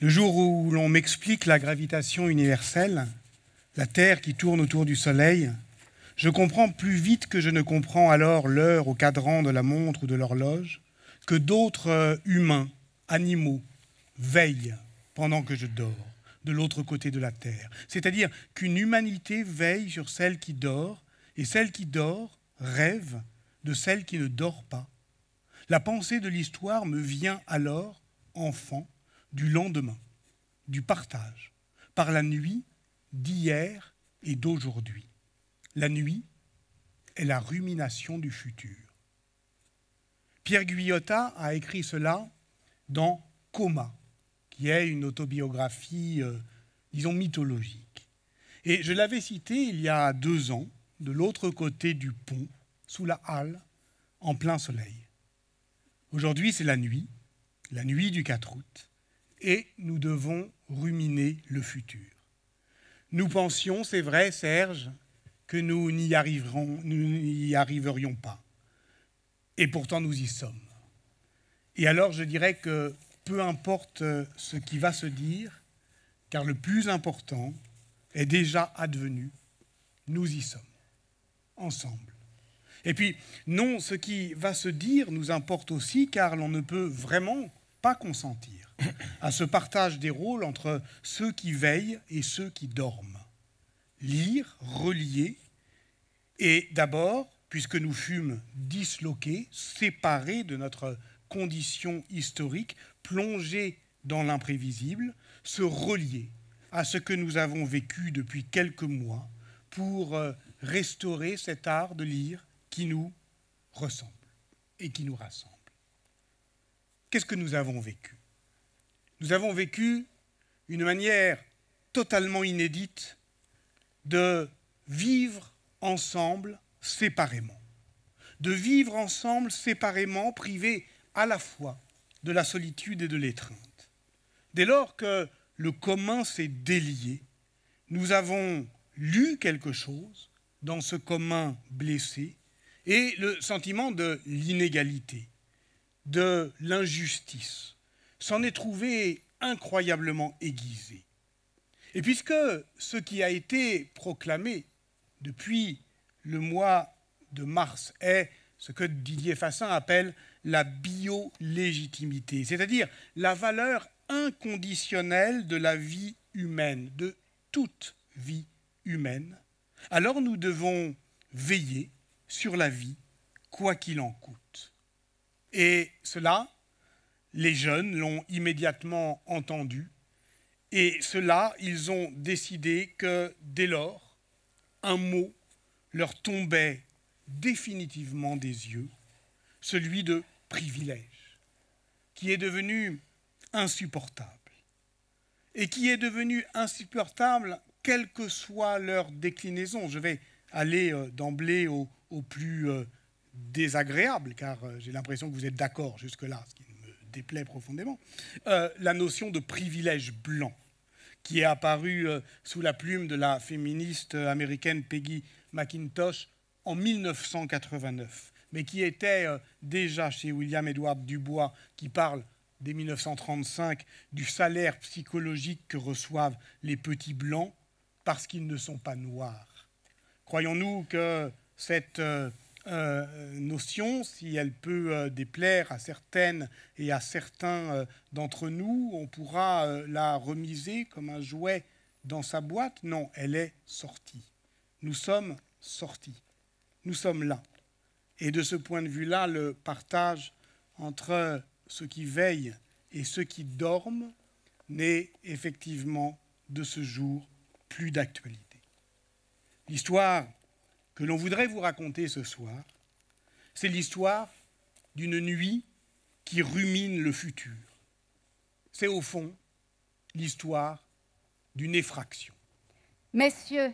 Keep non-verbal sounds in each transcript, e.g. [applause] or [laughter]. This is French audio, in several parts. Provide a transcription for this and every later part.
Le jour où l'on m'explique la gravitation universelle, la Terre qui tourne autour du Soleil, je comprends plus vite que je ne comprends alors l'heure au cadran de la montre ou de l'horloge, que d'autres euh, humains, animaux, veillent pendant que je dors de l'autre côté de la Terre. C'est-à-dire qu'une humanité veille sur celle qui dort, et celle qui dort rêve de celle qui ne dort pas. La pensée de l'histoire me vient alors, enfant, du lendemain, du partage, par la nuit d'hier et d'aujourd'hui. La nuit est la rumination du futur. Pierre Guyotat a écrit cela dans Coma, qui est une autobiographie, euh, disons, mythologique. Et je l'avais cité il y a deux ans, de l'autre côté du pont, sous la halle, en plein soleil. Aujourd'hui, c'est la nuit, la nuit du 4 août et nous devons ruminer le futur. Nous pensions, c'est vrai Serge, que nous n'y arriverions pas. Et pourtant nous y sommes. Et alors je dirais que peu importe euh, ce qui va se dire, car le plus important est déjà advenu, nous y sommes, ensemble. Et puis, non, ce qui va se dire nous importe aussi, car l'on ne peut vraiment pas consentir [coughs] à ce partage des rôles entre ceux qui veillent et ceux qui dorment. Lire, relier, et d'abord, puisque nous fûmes disloqués, séparés de notre condition historique, plongés dans l'imprévisible, se relier à ce que nous avons vécu depuis quelques mois pour euh, restaurer cet art de lire qui nous ressemble et qui nous rassemble. Qu'est-ce que nous avons vécu nous avons vécu une manière totalement inédite de vivre ensemble séparément. De vivre ensemble séparément, privés à la fois de la solitude et de l'étreinte. Dès lors que le commun s'est délié, nous avons lu quelque chose dans ce commun blessé et le sentiment de l'inégalité, de l'injustice, s'en est trouvé incroyablement aiguisé. Et puisque ce qui a été proclamé depuis le mois de mars est ce que Didier Fassin appelle la biolégitimité, c'est-à-dire la valeur inconditionnelle de la vie humaine, de toute vie humaine, alors nous devons veiller sur la vie, quoi qu'il en coûte. Et cela les jeunes l'ont immédiatement entendu et cela, ils ont décidé que dès lors, un mot leur tombait définitivement des yeux, celui de privilège, qui est devenu insupportable. Et qui est devenu insupportable quelle que soit leur déclinaison. Je vais aller euh, d'emblée au, plus euh, désagréable, car euh, j'ai l'impression que vous êtes d'accord jusque-là, déplaît profondément, euh, la notion de privilège blanc, qui est apparue euh, sous la plume de la féministe euh, américaine Peggy McIntosh en 1989, mais qui était déjà chez William Edward Dubois, qui parle dès 1935 du salaire psychologique que reçoivent les petits blancs parce qu'ils ne sont pas noirs. Croyons-nous que cette euh, notion, si elle peut euh, déplaire à certaines et à certains euh, d'entre nous, on pourra euh, la remiser comme un jouet dans sa boîte. Non, elle est sortie. Nous sommes sortis. Nous sommes là. Et de ce point de vue-là, le partage entre ceux qui veillent et ceux qui dorment n'est effectivement de ce jour plus d'actualité. L'histoire que l'on voudrait vous raconter ce soir, c'est l'histoire d'une nuit qui rumine le futur. C'est au fond l'histoire d'une effraction. Messieurs,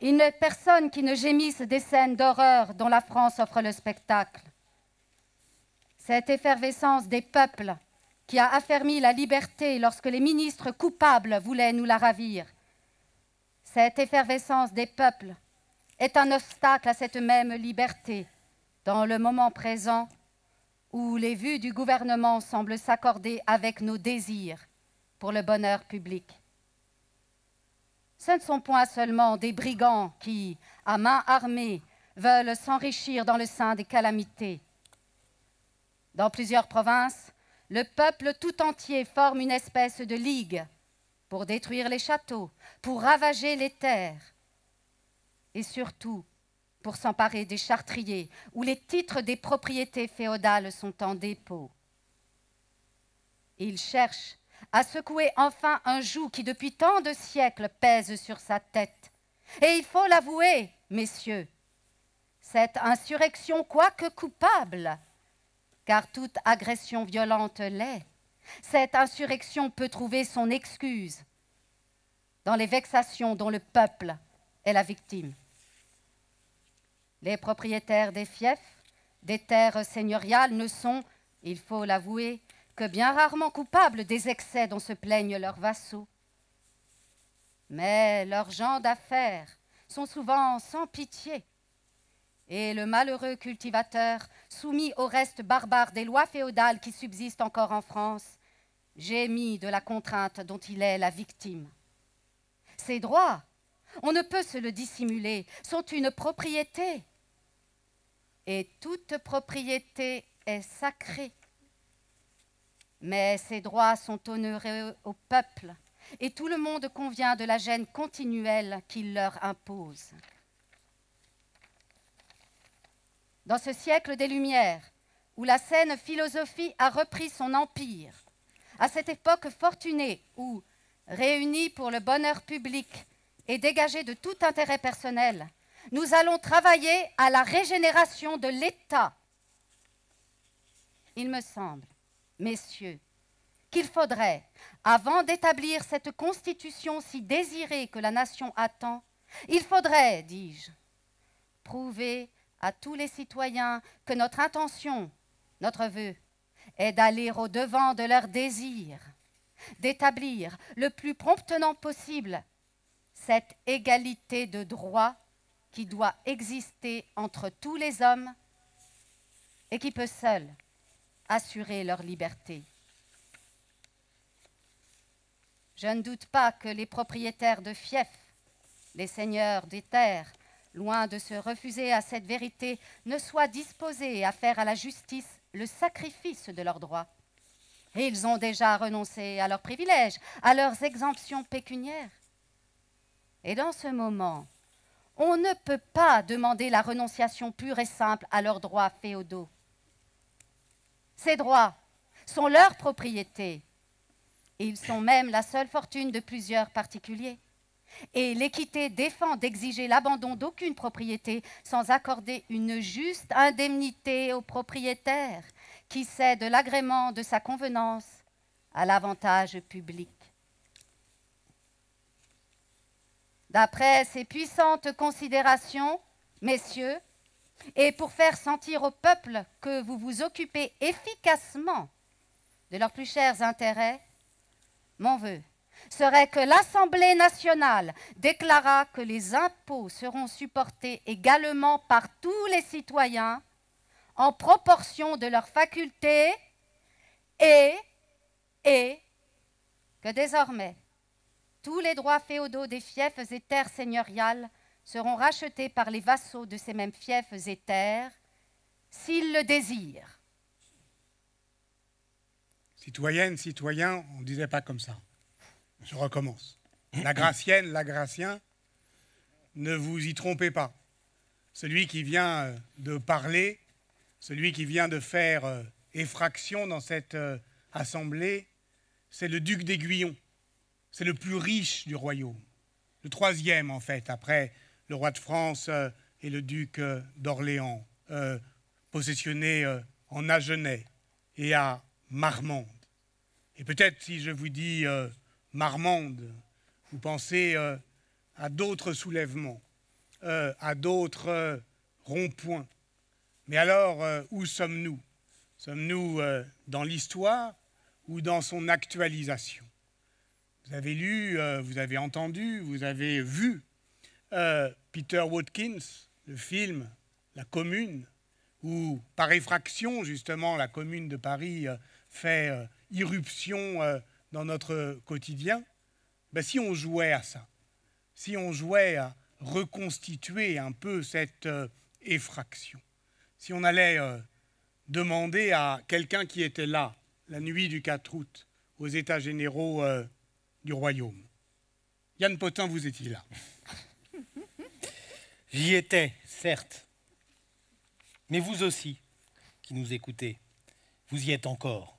il personne qui ne gémisse des scènes d'horreur dont la France offre le spectacle. Cette effervescence des peuples qui a affermi la liberté lorsque les ministres coupables voulaient nous la ravir. Cette effervescence des peuples est un obstacle à cette même liberté dans le moment présent où les vues du gouvernement semblent s'accorder avec nos désirs pour le bonheur public. Ce ne sont point seulement des brigands qui, à main armée, veulent s'enrichir dans le sein des calamités. Dans plusieurs provinces, le peuple tout entier forme une espèce de ligue pour détruire les châteaux, pour ravager les terres, et surtout pour s'emparer des chartriers, où les titres des propriétés féodales sont en dépôt. Il cherche à secouer enfin un joug qui depuis tant de siècles pèse sur sa tête. Et il faut l'avouer, messieurs, cette insurrection, quoique coupable, car toute agression violente l'est, cette insurrection peut trouver son excuse dans les vexations dont le peuple est la victime. Les propriétaires des fiefs, des terres seigneuriales ne sont, il faut l'avouer, que bien rarement coupables des excès dont se plaignent leurs vassaux. Mais leurs gens d'affaires sont souvent sans pitié, et le malheureux cultivateur, soumis au reste barbare des lois féodales qui subsistent encore en France, gémit de la contrainte dont il est la victime. Ses droits, on ne peut se le dissimuler, sont une propriété et toute propriété est sacrée. Mais ces droits sont honorés au peuple et tout le monde convient de la gêne continuelle qu'il leur impose. Dans ce siècle des Lumières, où la saine philosophie a repris son empire, à cette époque fortunée où, réunis pour le bonheur public et dégagés de tout intérêt personnel, nous allons travailler à la régénération de l'État. Il me semble, messieurs, qu'il faudrait, avant d'établir cette constitution si désirée que la nation attend, il faudrait, dis-je, prouver à tous les citoyens que notre intention, notre vœu, est d'aller au-devant de leurs désirs, d'établir le plus promptement possible cette égalité de droits qui doit exister entre tous les hommes et qui peut seul assurer leur liberté. Je ne doute pas que les propriétaires de fiefs, les seigneurs des terres, loin de se refuser à cette vérité, ne soient disposés à faire à la justice le sacrifice de leurs droits. Et ils ont déjà renoncé à leurs privilèges, à leurs exemptions pécuniaires. Et dans ce moment on ne peut pas demander la renonciation pure et simple à leurs droits féodaux. Ces droits sont leur propriété. Et ils sont même la seule fortune de plusieurs particuliers. Et l'équité défend d'exiger l'abandon d'aucune propriété sans accorder une juste indemnité au propriétaire qui cède l'agrément de sa convenance à l'avantage public. D'après ces puissantes considérations, messieurs, et pour faire sentir au peuple que vous vous occupez efficacement de leurs plus chers intérêts, mon vœu serait que l'Assemblée nationale déclara que les impôts seront supportés également par tous les citoyens en proportion de leurs facultés et, et que désormais tous les droits féodaux des fiefs et terres seigneuriales seront rachetés par les vassaux de ces mêmes fiefs et terres, s'ils le désirent. Citoyenne, citoyen, on ne disait pas comme ça. Je recommence. La gracienne, la gracien, ne vous y trompez pas. Celui qui vient euh, de parler, celui qui vient de faire euh, effraction dans cette euh, assemblée, c'est le duc d'Aiguillon. C'est le plus riche du royaume. Le troisième, en fait, après le roi de France euh, et le duc euh, d'Orléans, euh, possessionné en Agenais et à Marmande. Et peut-être si je vous dis Marmande, vous pensez à d'autres soulèvements, à d'autres ronds-points. Mais alors, où sommes-nous Sommes-nous dans l'histoire ou dans son actualisation vous avez lu, euh, vous avez entendu, vous avez vu euh, Peter Watkins, le film La Commune, où par effraction, justement, la Commune de Paris euh, fait irruption dans notre quotidien. Ben, si on jouait à ça, si on jouait à reconstituer un peu cette effraction, si on allait demander à quelqu'un qui était là la nuit du 4 août aux États généraux du royaume. Yann Potin, vous étiez là. [laughs] J'y étais, certes. Mais vous aussi, qui nous écoutez, vous y êtes encore.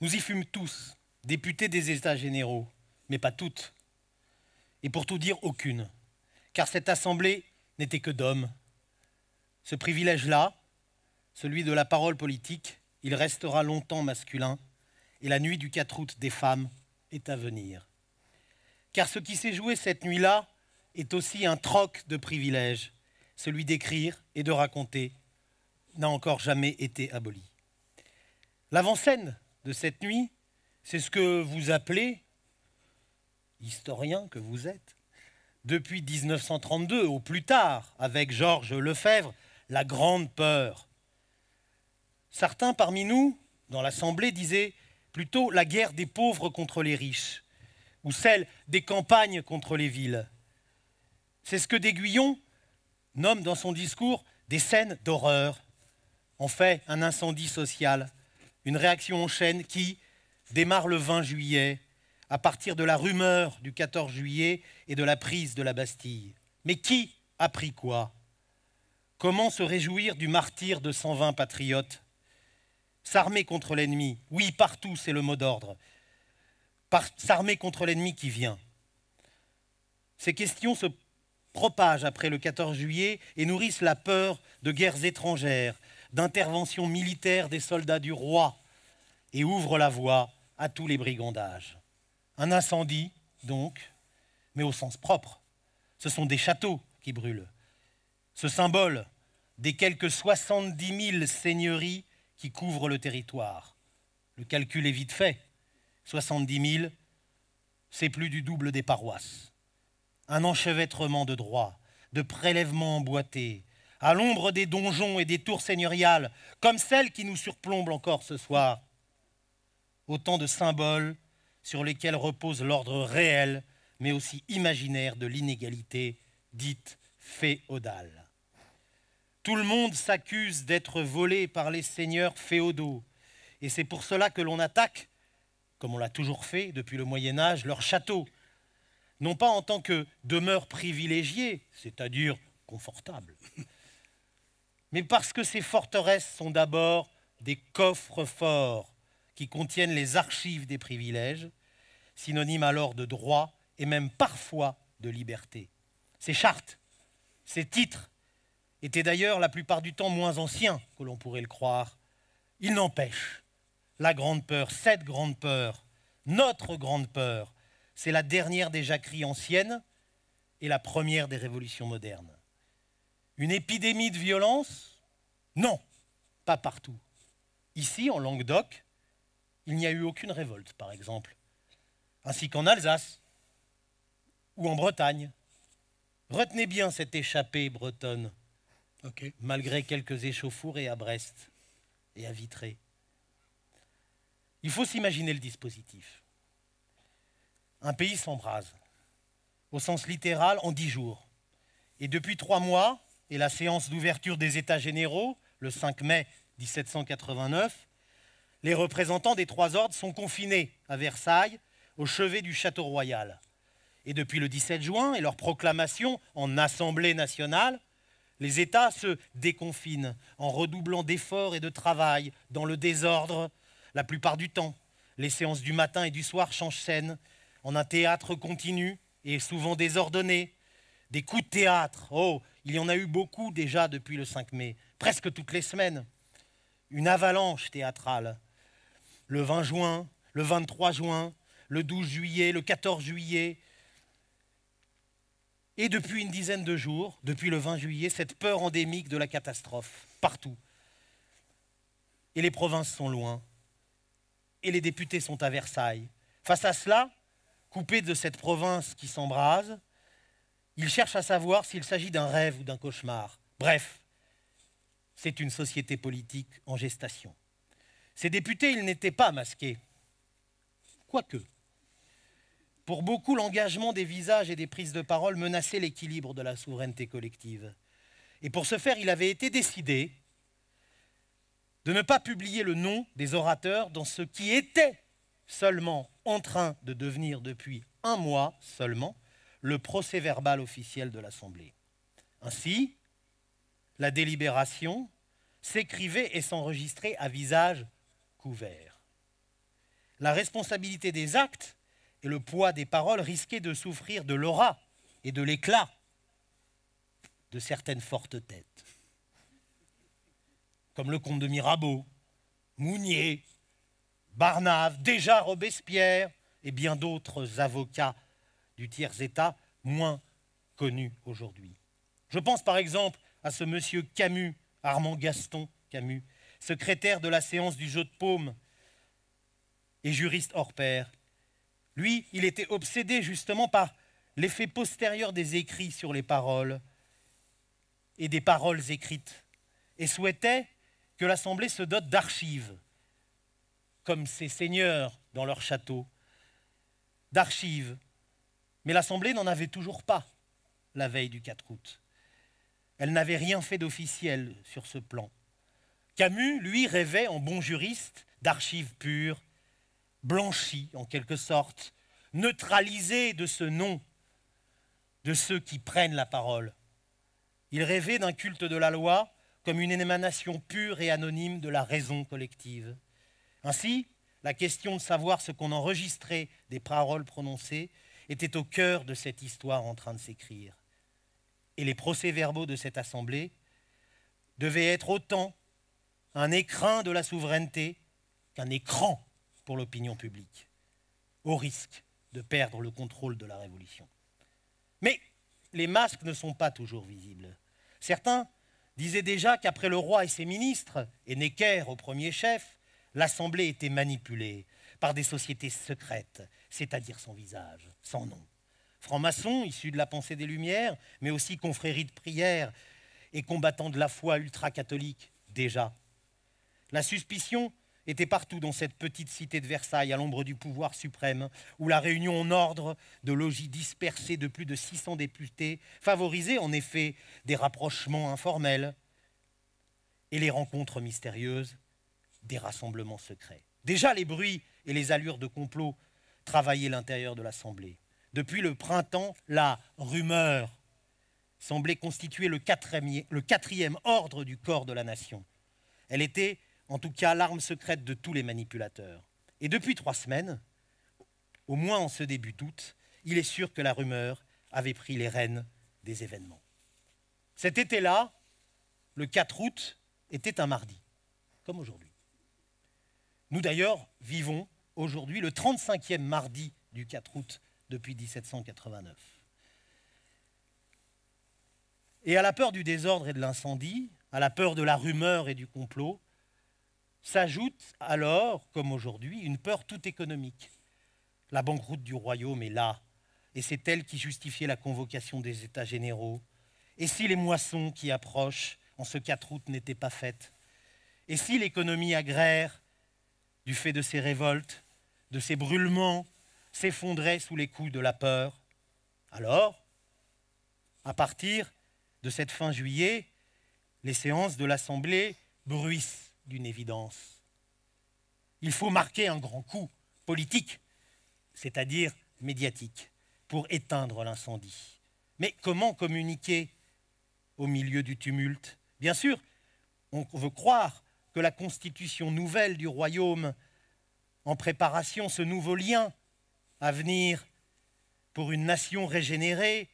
Nous y fûmes tous, députés des États généraux, mais pas toutes. Et pour tout dire, aucune. Car cette assemblée n'était que d'hommes. Ce privilège-là, celui de la parole politique, il restera longtemps masculin, et la nuit du 4 août des femmes est à venir. Car ce qui s'est joué cette nuit-là est aussi un troc de privilèges, celui d'écrire et de raconter n'a encore jamais été aboli. L'avant-scène de cette nuit, c'est ce que vous appelez, historien que vous êtes, depuis 1932 au plus tard, avec Georges Lefebvre, la grande peur. Certains parmi nous, dans l'Assemblée, disaient plutôt la guerre des pauvres contre les riches, ou celle des campagnes contre les villes. C'est ce que d'Aiguillon nomme dans son discours des scènes d'horreur. En fait, un incendie social, une réaction en chaîne qui démarre le 20 juillet, à partir de la rumeur du 14 juillet et de la prise de la Bastille. Mais qui a pris quoi Comment se réjouir du martyr de 120 patriotes S'armer contre l'ennemi, oui, partout, c'est le mot d'ordre. S'armer contre l'ennemi qui vient. Ces questions se propagent après le 14 juillet et nourrissent la peur de guerres étrangères, d'interventions militaires des soldats du roi et ouvrent la voie à tous les brigandages. Un incendie, donc, mais au sens propre. Ce sont des châteaux qui brûlent. Ce symbole des quelques 70 000 seigneuries qui couvre le territoire. Le calcul est vite fait. 70 000, c'est plus du double des paroisses. Un enchevêtrement de droits, de prélèvements emboîtés, à l'ombre des donjons et des tours seigneuriales, comme celles qui nous surplombent encore ce soir. Autant de symboles sur lesquels repose l'ordre réel, mais aussi imaginaire de l'inégalité dite féodale. Tout le monde s'accuse d'être volé par les seigneurs féodaux. Et c'est pour cela que l'on attaque, comme on l'a toujours fait depuis le Moyen Âge, leurs châteaux. Non pas en tant que demeure privilégiée, c'est-à-dire confortable, [laughs] mais parce que ces forteresses sont d'abord des coffres forts qui contiennent les archives des privilèges, synonymes alors de droit et même parfois de liberté. Ces chartes, ces titres, était d'ailleurs la plupart du temps moins ancien que l'on pourrait le croire. Il n'empêche, la grande peur, cette grande peur, notre grande peur, c'est la dernière des jacqueries anciennes et la première des révolutions modernes. Une épidémie de violence Non, pas partout. Ici, en Languedoc, il n'y a eu aucune révolte, par exemple, ainsi qu'en Alsace ou en Bretagne. Retenez bien cette échappée bretonne malgré quelques échauffourées à Brest et à Vitré. Il faut s'imaginer le dispositif. Un pays s'embrase, au sens littéral, en dix jours. Et depuis trois mois, et la séance d'ouverture des États généraux, le 5 mai 1789, les représentants des trois ordres sont confinés à Versailles, au chevet du château royal. Et depuis le 17 juin et leur proclamation en Assemblée nationale, les États se déconfinent en redoublant d'efforts et de travail dans le désordre la plupart du temps. Les séances du matin et du soir changent scène en un théâtre continu et souvent désordonné. Des coups de théâtre, oh, il y en a eu beaucoup déjà depuis le 5 mai, presque toutes les semaines. Une avalanche théâtrale. Le 20 juin, le 23 juin, le 12 juillet, le 14 juillet, et depuis une dizaine de jours, depuis le 20 juillet, cette peur endémique de la catastrophe, partout. Et les provinces sont loin. Et les députés sont à Versailles. Face à cela, coupés de cette province qui s'embrase, ils cherchent à savoir s'il s'agit d'un rêve ou d'un cauchemar. Bref, c'est une société politique en gestation. Ces députés, ils n'étaient pas masqués. Quoique. Pour beaucoup, l'engagement des visages et des prises de parole menaçait l'équilibre de la souveraineté collective. Et pour ce faire, il avait été décidé de ne pas publier le nom des orateurs dans ce qui était seulement en train de devenir depuis un mois seulement le procès verbal officiel de l'Assemblée. Ainsi, la délibération s'écrivait et s'enregistrait à visage couvert. La responsabilité des actes et le poids des paroles risquait de souffrir de l'aura et de l'éclat de certaines fortes têtes, comme le comte de Mirabeau, Mounier, Barnave, déjà Robespierre et bien d'autres avocats du tiers-État moins connus aujourd'hui. Je pense par exemple à ce monsieur Camus, Armand Gaston Camus, secrétaire de la séance du jeu de paume et juriste hors pair, lui, il était obsédé justement par l'effet postérieur des écrits sur les paroles et des paroles écrites, et souhaitait que l'Assemblée se dote d'archives, comme ses seigneurs dans leur château, d'archives. Mais l'Assemblée n'en avait toujours pas la veille du 4 août. Elle n'avait rien fait d'officiel sur ce plan. Camus, lui, rêvait en bon juriste d'archives pures, blanchi en quelque sorte, neutralisé de ce nom de ceux qui prennent la parole. Il rêvait d'un culte de la loi comme une émanation pure et anonyme de la raison collective. Ainsi, la question de savoir ce qu'on enregistrait des paroles prononcées était au cœur de cette histoire en train de s'écrire. Et les procès-verbaux de cette assemblée devaient être autant un écrin de la souveraineté qu'un écran l'opinion publique, au risque de perdre le contrôle de la Révolution. Mais les masques ne sont pas toujours visibles. Certains disaient déjà qu'après le roi et ses ministres, et Necker au premier chef, l'Assemblée était manipulée par des sociétés secrètes, c'est-à-dire sans visage, sans nom. franc maçons issus de la pensée des Lumières, mais aussi confréries de prière et combattants de la foi ultra-catholique, déjà. La suspicion était partout dans cette petite cité de Versailles, à l'ombre du pouvoir suprême, où la réunion en ordre de logis dispersés de plus de 600 députés favorisait en effet des rapprochements informels et les rencontres mystérieuses, des rassemblements secrets. Déjà les bruits et les allures de complot travaillaient l'intérieur de l'Assemblée. Depuis le printemps, la rumeur semblait constituer le quatrième, le quatrième ordre du corps de la nation. Elle était en tout cas l'arme secrète de tous les manipulateurs. Et depuis trois semaines, au moins en ce début d'août, il est sûr que la rumeur avait pris les rênes des événements. Cet été-là, le 4 août, était un mardi, comme aujourd'hui. Nous d'ailleurs vivons aujourd'hui le 35e mardi du 4 août depuis 1789. Et à la peur du désordre et de l'incendie, à la peur de la rumeur et du complot, S'ajoute alors, comme aujourd'hui, une peur toute économique. La banqueroute du royaume est là, et c'est elle qui justifiait la convocation des États généraux. Et si les moissons qui approchent en ce 4 août n'étaient pas faites Et si l'économie agraire, du fait de ces révoltes, de ces brûlements, s'effondrait sous les coups de la peur Alors, à partir de cette fin juillet, les séances de l'Assemblée bruissent d'une évidence. Il faut marquer un grand coup politique, c'est-à-dire médiatique, pour éteindre l'incendie. Mais comment communiquer au milieu du tumulte Bien sûr, on veut croire que la constitution nouvelle du royaume, en préparation, ce nouveau lien à venir pour une nation régénérée,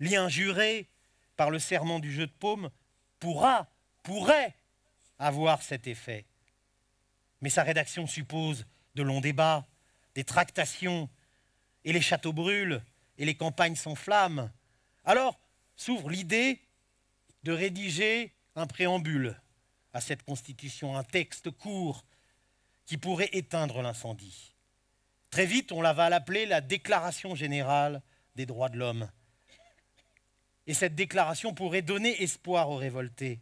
lien juré par le serment du jeu de paume, pourra, pourrait avoir cet effet. Mais sa rédaction suppose de longs débats, des tractations, et les châteaux brûlent, et les campagnes s'enflamment. Alors s'ouvre l'idée de rédiger un préambule à cette constitution, un texte court qui pourrait éteindre l'incendie. Très vite, on la va l'appeler la Déclaration générale des droits de l'homme. Et cette déclaration pourrait donner espoir aux révoltés.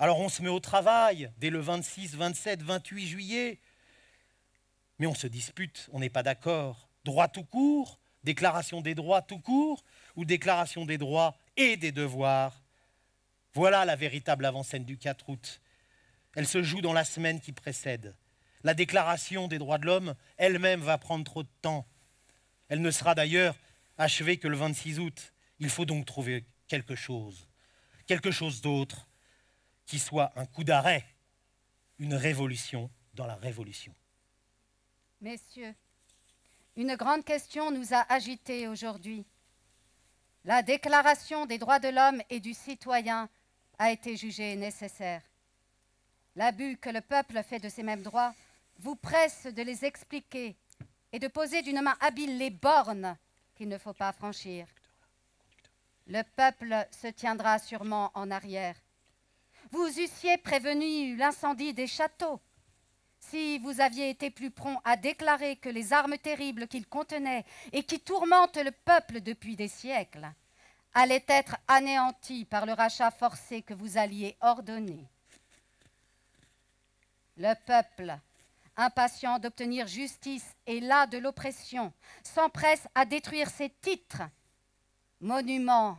Alors on se met au travail dès le 26, 27, 28 juillet. Mais on se dispute, on n'est pas d'accord. Droit tout court, déclaration des droits tout court, ou déclaration des droits et des devoirs. Voilà la véritable avant-scène du 4 août. Elle se joue dans la semaine qui précède. La déclaration des droits de l'homme elle-même va prendre trop de temps. Elle ne sera d'ailleurs achevée que le 26 août. Il faut donc trouver quelque chose, quelque chose d'autre qui soit un coup d'arrêt, une révolution dans la révolution. Messieurs, une grande question nous a agité aujourd'hui. La déclaration des droits de l'homme et du citoyen a été jugée nécessaire. L'abus que le peuple fait de ces mêmes droits vous presse de les expliquer et de poser d'une main habile les bornes qu'il ne faut pas franchir. Le peuple se tiendra sûrement en arrière vous eussiez prévenu l'incendie des châteaux, si vous aviez été plus prompt à déclarer que les armes terribles qu'il contenait et qui tourmentent le peuple depuis des siècles allaient être anéanties par le rachat forcé que vous alliez ordonner. Le peuple, impatient d'obtenir justice et là de l'oppression, s'empresse à détruire ses titres, monuments,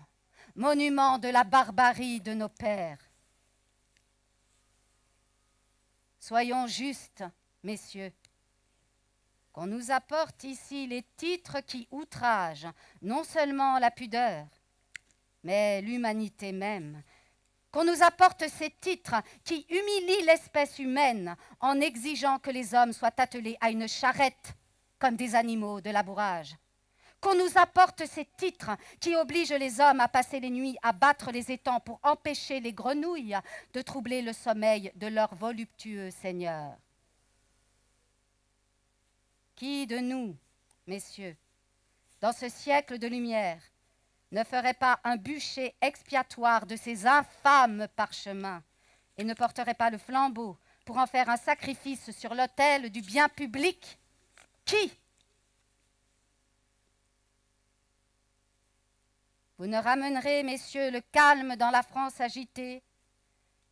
monuments de la barbarie de nos pères. Soyons justes, messieurs. Qu'on nous apporte ici les titres qui outragent non seulement la pudeur, mais l'humanité même. Qu'on nous apporte ces titres qui humilient l'espèce humaine en exigeant que les hommes soient attelés à une charrette comme des animaux de labourage qu'on nous apporte ces titres qui obligent les hommes à passer les nuits à battre les étangs pour empêcher les grenouilles de troubler le sommeil de leur voluptueux Seigneur. Qui de nous, messieurs, dans ce siècle de lumière, ne ferait pas un bûcher expiatoire de ces infâmes parchemins et ne porterait pas le flambeau pour en faire un sacrifice sur l'autel du bien public Qui Vous ne ramènerez, messieurs, le calme dans la France agitée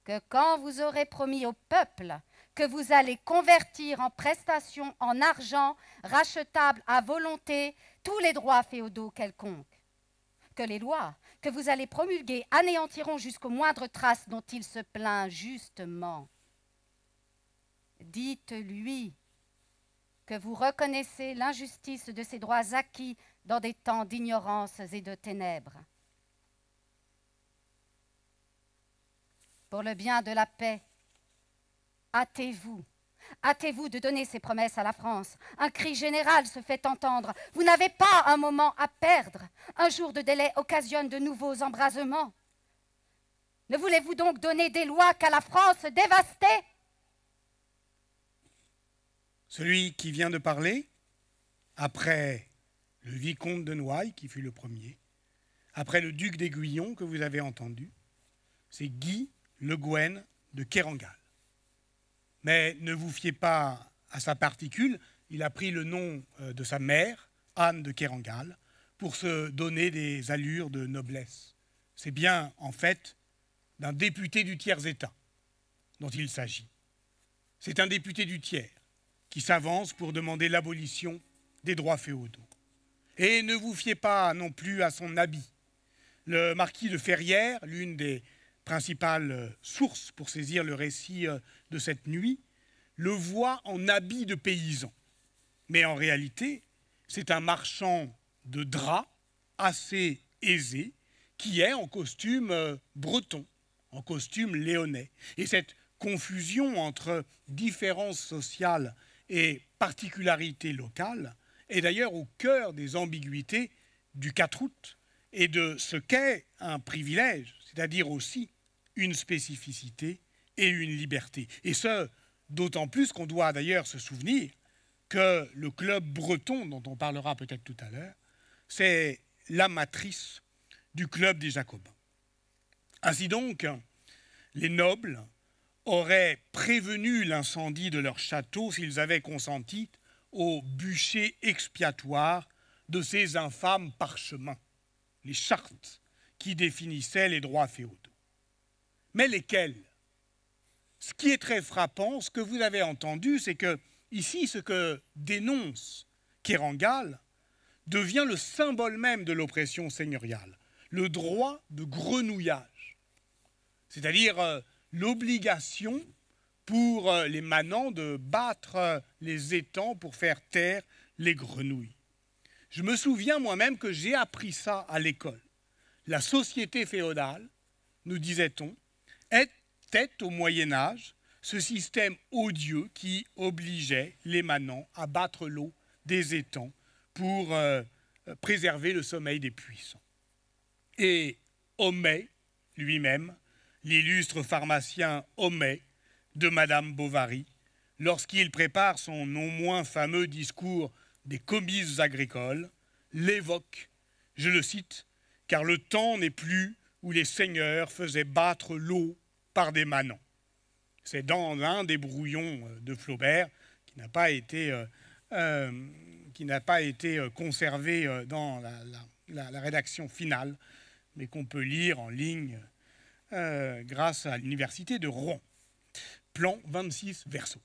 que quand vous aurez promis au peuple que vous allez convertir en prestations, en argent, rachetable à volonté, tous les droits féodaux quelconques, que les lois que vous allez promulguer anéantiront jusqu'aux moindres traces dont il se plaint justement. Dites-lui que vous reconnaissez l'injustice de ces droits acquis dans des temps d'ignorance et de ténèbres. Pour le bien de la paix, hâtez-vous. Hâtez-vous de donner ces promesses à la France. Un cri général se fait entendre. Vous n'avez pas un moment à perdre. Un jour de délai occasionne de nouveaux embrasements. Ne voulez-vous donc donner des lois qu'à la France dévastée Celui qui vient de parler, après le vicomte de Noailles qui fut le premier, après le duc d'Aiguillon que vous avez entendu, c'est Guy Le Gouen de Kerangal. Mais ne vous fiez pas à sa particule, il a pris le nom euh, de sa mère, Anne de Kérangal, pour se donner des allures de noblesse. C'est bien, en fait, d'un député du tiers-État dont il s'agit. C'est un député du tiers qui s'avance pour demander l'abolition des droits féodaux. Et ne vous fiez pas non plus à son habit. Le marquis de Ferrières, l'une des principales euh, sources pour saisir le récit euh, de cette nuit, le voit en habit de paysan. Mais en réalité, c'est un marchand de draps assez aisé qui est en costume euh, breton, en costume léonais. Et cette confusion entre différences sociales et particularités locales est d'ailleurs au cœur des ambiguïtés du 4 août et de ce qu'est un privilège, c'est-à-dire aussi une spécificité et une liberté. Et ce, d'autant plus qu'on doit d'ailleurs se souvenir que le club breton, dont on parlera peut-être tout à l'heure, c'est la matrice du club des Jacobins. Ainsi donc, les nobles auraient prévenu l'incendie de leur château s'ils avaient consenti au bûcher expiatoire de ces infâmes parchemins, les chartes qui définissaient les droits féodaux. Mais lesquels Ce qui est très frappant, ce que vous avez entendu, c'est que ici, ce que dénonce Kérangal devient le symbole même de l'oppression seigneuriale, le droit de grenouillage, c'est-à-dire euh, l'obligation pour euh, les manants de battre euh, les étangs pour faire taire les grenouilles. Je me souviens moi-même que j'ai appris ça à l'école. La société féodale, nous disait-on, était au Moyen Âge ce système odieux qui obligeait les manants à battre l'eau des étangs pour euh, préserver le sommeil des puissants. Et Homais lui-même, l'illustre pharmacien Homais, de Madame Bovary lorsqu'il prépare son non moins fameux discours des commises agricoles, l'évoque, je le cite, car le temps n'est plus où les seigneurs faisaient battre l'eau par des manants. C'est dans l'un des brouillons euh, de Flaubert qui n'a pas été, euh, euh, pas été conservé dans la, rédaction finale, mais qu'on peut lire en ligne grâce à l'université de Rouen plan 26 verso.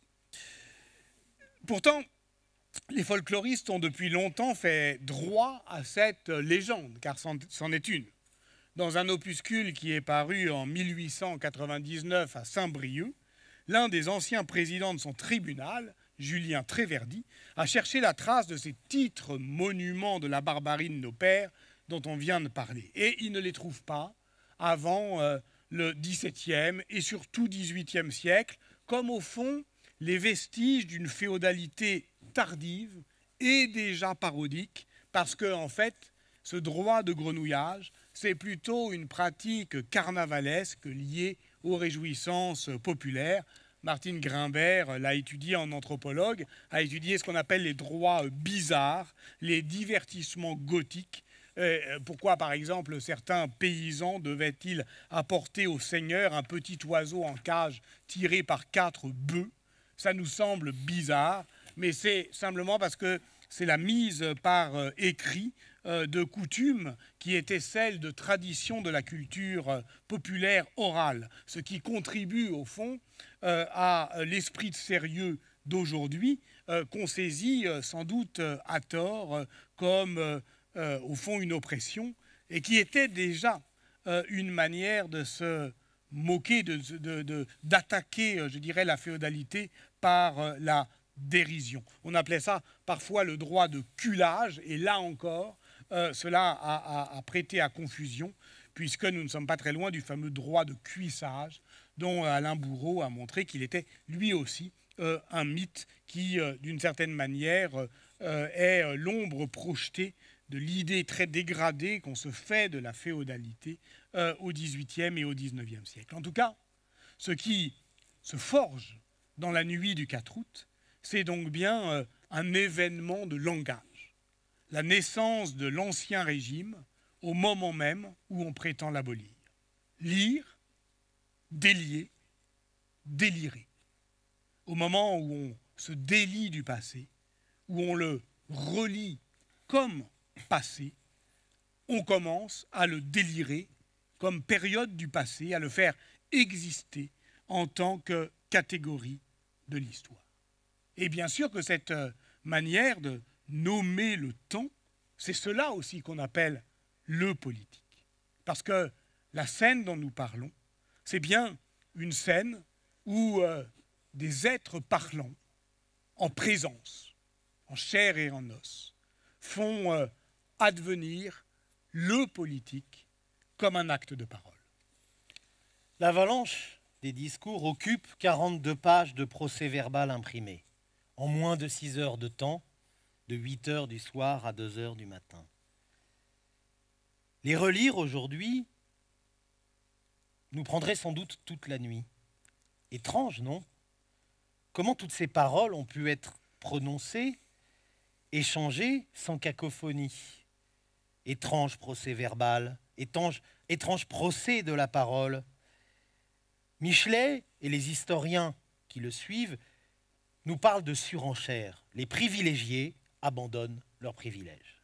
Pourtant, les folkloristes ont depuis longtemps fait droit à cette légende, car c'en est une. Dans un opuscule qui est paru en 1899 à Saint-Brieuc, l'un des anciens présidents de son tribunal, Julien Tréverdi, a cherché la trace de ces titres monuments de la barbarie de nos pères dont on vient de parler. Et il ne les trouve pas avant euh, le XVIIe et surtout XVIIIe siècle, comme au fond les vestiges d'une féodalité tardive et déjà parodique, parce que en fait, ce droit de grenouillage, c'est plutôt une pratique carnavalesque liée aux réjouissances populaires. Martine Grimbert l'a étudié en anthropologue, a étudié ce qu'on appelle les droits bizarres, les divertissements gothiques, euh, pourquoi, par exemple, certains paysans devaient-ils apporter au Seigneur un petit oiseau en cage tiré par quatre bœufs Ça nous semble bizarre, mais c'est simplement parce que c'est la mise par euh, écrit euh, de coutumes qui étaient celles de tradition de la culture populaire orale, ce qui contribue au fond à l'esprit de sérieux d'aujourd'hui qu'on saisit sans doute à tort comme euh, au fond une oppression et qui était déjà euh, une manière de se moquer, d'attaquer, de, euh, je dirais, la féodalité par la dérision. On appelait ça parfois le droit de culage, et là encore, cela a, a, prêté à confusion, puisque nous ne sommes pas très loin du fameux droit de cuissage, dont Alain Bourreau a montré qu'il était lui aussi un mythe qui, d'une certaine manière, est l'ombre projetée de l'idée très dégradée qu'on se fait de la féodalité euh, au XVIIIe et au XIXe siècle. En tout cas, ce qui se forge dans la nuit du 4 août, c'est donc bien euh, un événement de langage, la naissance de l'ancien régime au moment même où on prétend l'abolir. Lire, délier, délirer. Au moment où on se délie du passé, où on le relie comme passé, on commence à le délirer comme période du passé, à le faire exister en tant que catégorie de l'histoire. Et bien sûr que cette euh, manière de nommer le temps, c'est cela aussi qu'on appelle le politique. Parce que la scène dont nous parlons, c'est bien une scène où euh, des êtres parlants, en présence, en chair et en os, font euh, advenir le politique comme un acte de parole. L'avalanche des discours occupe 42 pages de procès-verbal imprimé, en moins de 6 heures de temps, de 8 heures du soir à 2 heures du matin. Les relire aujourd'hui nous prendrait sans doute toute la nuit. Étrange, non Comment toutes ces paroles ont pu être prononcées, échangées sans cacophonie étrange procès verbal, étrange, procès de la parole. Michelet et les historiens qui le suivent nous parlent de surenchère. Les privilégiés abandonnent leurs privilèges.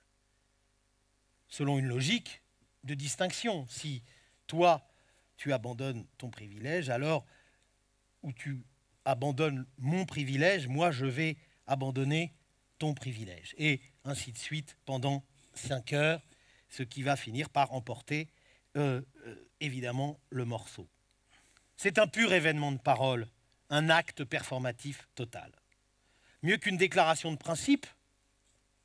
Selon une logique de distinction, si toi, tu abandonnes ton privilège, alors, ou tu abandonnes mon privilège, moi, je vais abandonner ton privilège. Et ainsi de suite pendant cinq heures ce qui va finir par emporter euh, euh, évidemment le morceau. C'est un pur événement de parole, un acte performatif total. Mieux qu'une déclaration de principe,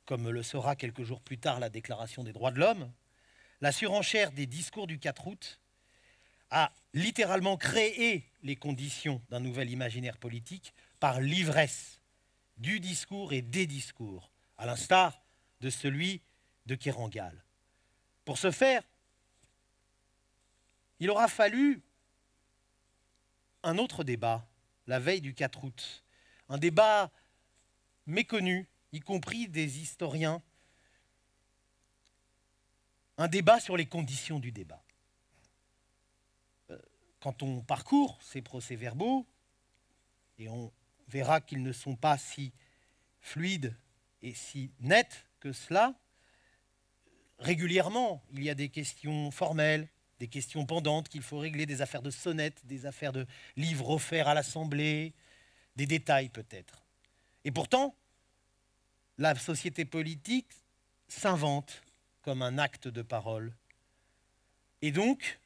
comme le sera quelques jours plus tard la Déclaration des droits de l'homme, la surenchère des discours du 4 août a littéralement créé les conditions d'un nouvel imaginaire politique par l'ivresse du discours et des discours, à l'instar de celui de Kérangal. Pour ce faire, il aura fallu un autre débat, la veille du 4 août, un débat méconnu, y compris des historiens, un débat sur les conditions du débat. Euh, quand on parcourt ces procès-verbaux, et on verra qu'ils ne sont pas si fluides et si nets que cela, régulièrement, il y a des questions formelles, des questions pendantes qu'il faut régler, des affaires de sonnettes, des affaires de livres offerts à l'Assemblée, des détails peut-être. Et pourtant, la société politique s'invente comme un acte de parole. Et donc,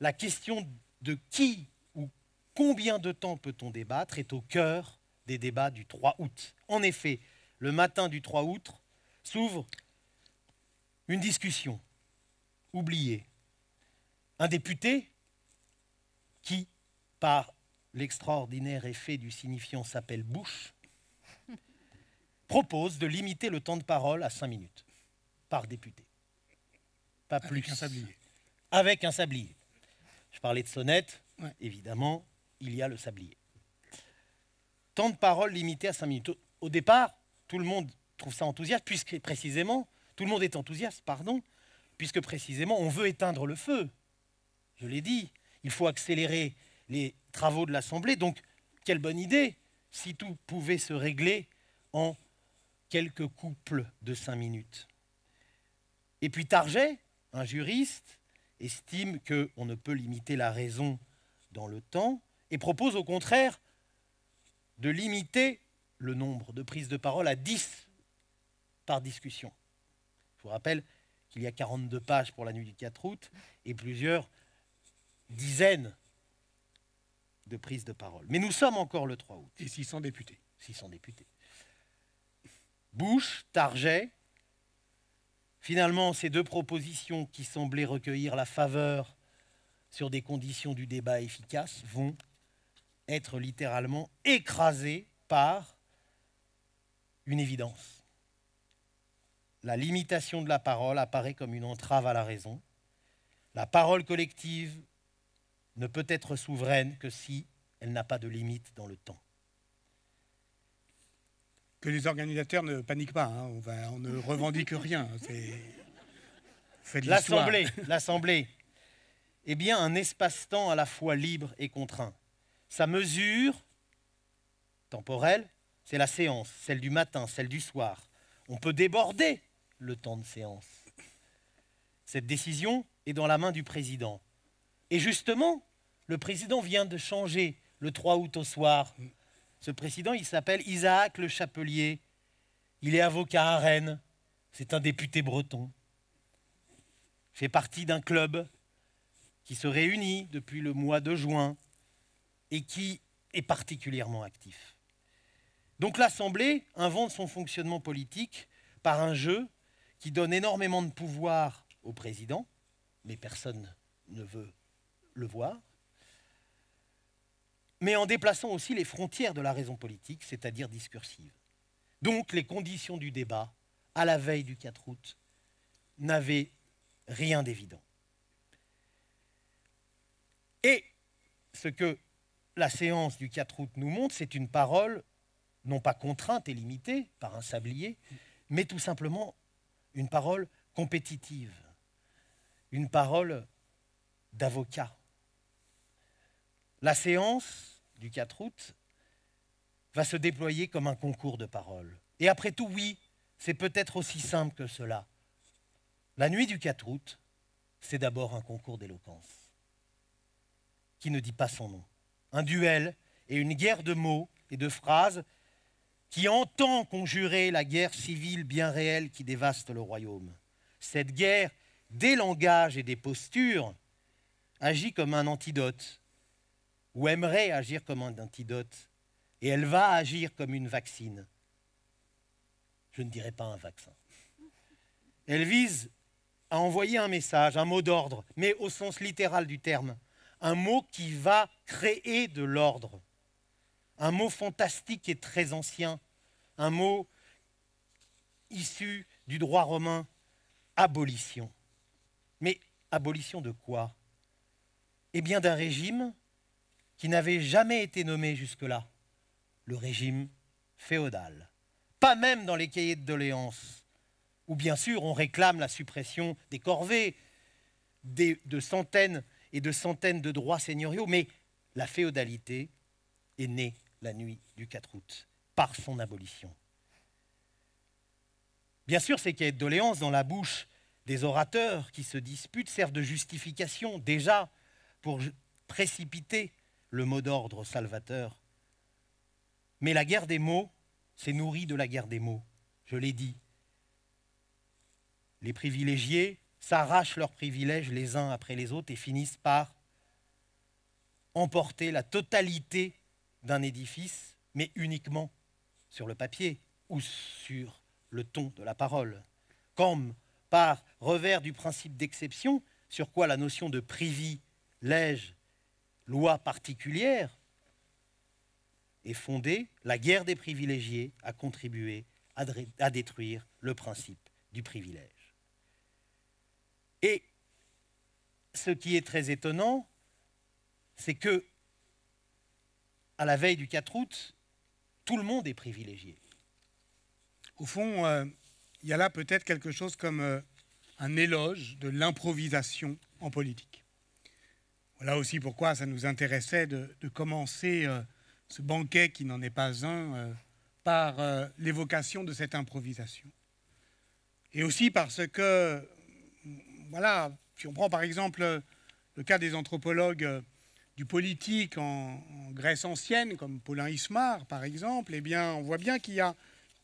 la question de qui ou combien de temps peut-on débattre est au cœur des débats du 3 août. En effet, le matin du 3 août s'ouvre une discussion oubliée, un député qui, par l'extraordinaire effet du signifiant s'appelle Bush, [laughs] propose de limiter le temps de parole à 5 minutes par député. Pas Avec plus. Un sablier. Avec un sablier. Je parlais de sonnette, évidemment, il y a le sablier. Temps de parole limité à 5 minutes. Au départ, tout le monde trouve ça enthousiaste, puisque précisément, tout le monde est enthousiaste, pardon, puisque précisément on veut éteindre le feu. Je l'ai dit, il faut accélérer les travaux de l'Assemblée. Donc, quelle bonne idée si tout pouvait se régler en quelques couples de cinq minutes. Et puis Target, un juriste, estime qu'on ne peut limiter la raison dans le temps et propose au contraire de limiter le nombre de prises de parole à dix par discussion. Je vous rappelle qu'il y a 42 pages pour la nuit du 4 août et plusieurs dizaines de prises de parole. Mais nous sommes encore le 3 août. Et 600 députés. 600 députés. Bush, Target, finalement, ces deux propositions qui semblaient recueillir la faveur sur des conditions du débat efficace vont être littéralement écrasées par une évidence la limitation de la parole apparaît comme une entrave à la raison. La parole collective ne peut être souveraine que si elle n'a pas de limite dans le temps. Que les organisateurs ne paniquent pas, hein. on, ne revendique [laughs] rien. L'Assemblée, l'Assemblée, est bien un espace-temps à la fois libre et contraint. Sa mesure temporelle, c'est la séance, celle du matin, celle du soir. On peut déborder le temps de séance. Cette décision est dans la main du président. Et justement, le président vient de changer le 3 août au soir. Ce président, il s'appelle Isaac Le Chapelier. Il est avocat à Rennes. C'est un député breton. Il fait partie d'un club qui se réunit depuis le mois de juin et qui est particulièrement actif. Donc l'Assemblée invente son fonctionnement politique par un jeu qui donne énormément de pouvoir au président, mais personne ne veut le voir, mais en déplaçant aussi les frontières de la raison politique, c'est-à-dire discursive. Donc les conditions du débat, à la veille du 4 août, n'avaient rien d'évident. Et ce que la séance du 4 août nous montre, c'est une parole non pas contrainte et limitée par un sablier, mais tout simplement une parole compétitive, une parole d'avocat. La séance du 4 août va se déployer comme un concours de paroles. Et après tout, oui, c'est peut-être aussi simple que cela. La nuit du 4 août, c'est d'abord un concours d'éloquence, qui ne dit pas son nom. Un duel et une guerre de mots et de phrases qui entend conjurer la guerre civile bien réelle qui dévaste le royaume. Cette guerre, des langages et des postures, agit comme un antidote, ou aimerait agir comme un antidote, et elle va agir comme une vaccine. Je ne dirais pas un vaccin. Elle vise à envoyer un message, un mot d'ordre, mais au sens littéral du terme, un mot qui va créer de l'ordre, un mot fantastique et très ancien, un mot issu du droit romain, abolition. Mais abolition de quoi Eh bien d'un régime qui n'avait jamais été nommé jusque-là, le régime féodal. Pas même dans les cahiers de doléances, où bien sûr on réclame la suppression des corvées, de centaines et de centaines de droits seigneuriaux, mais la féodalité est née la nuit du 4 août par son abolition. Bien sûr, ces quêtes de doléances dans la bouche des orateurs qui se disputent servent de justification déjà pour précipiter le mot d'ordre salvateur. Mais la guerre des mots s'est nourrie de la guerre des mots, je l'ai dit. Les privilégiés s'arrachent leurs privilèges les uns après les autres et finissent par emporter la totalité d'un édifice, mais uniquement sur le papier ou sur le ton de la parole, comme par revers du principe d'exception, sur quoi la notion de privilège, loi particulière, est fondée, la guerre des privilégiés a contribué à détruire le principe du privilège. Et ce qui est très étonnant, c'est que, à la veille du 4 août, tout le monde est privilégié. Au fond, euh, il y a là peut-être quelque chose comme euh, un éloge de l'improvisation en politique. Voilà aussi pourquoi ça nous intéressait de, commencer euh, ce banquet qui n'en est pas un par l'évocation de cette improvisation. Et aussi parce que, voilà, si on prend par exemple le cas des anthropologues du politique en, Grèce ancienne, comme Paulin Ismar par exemple, eh bien, on voit bien qu'il y a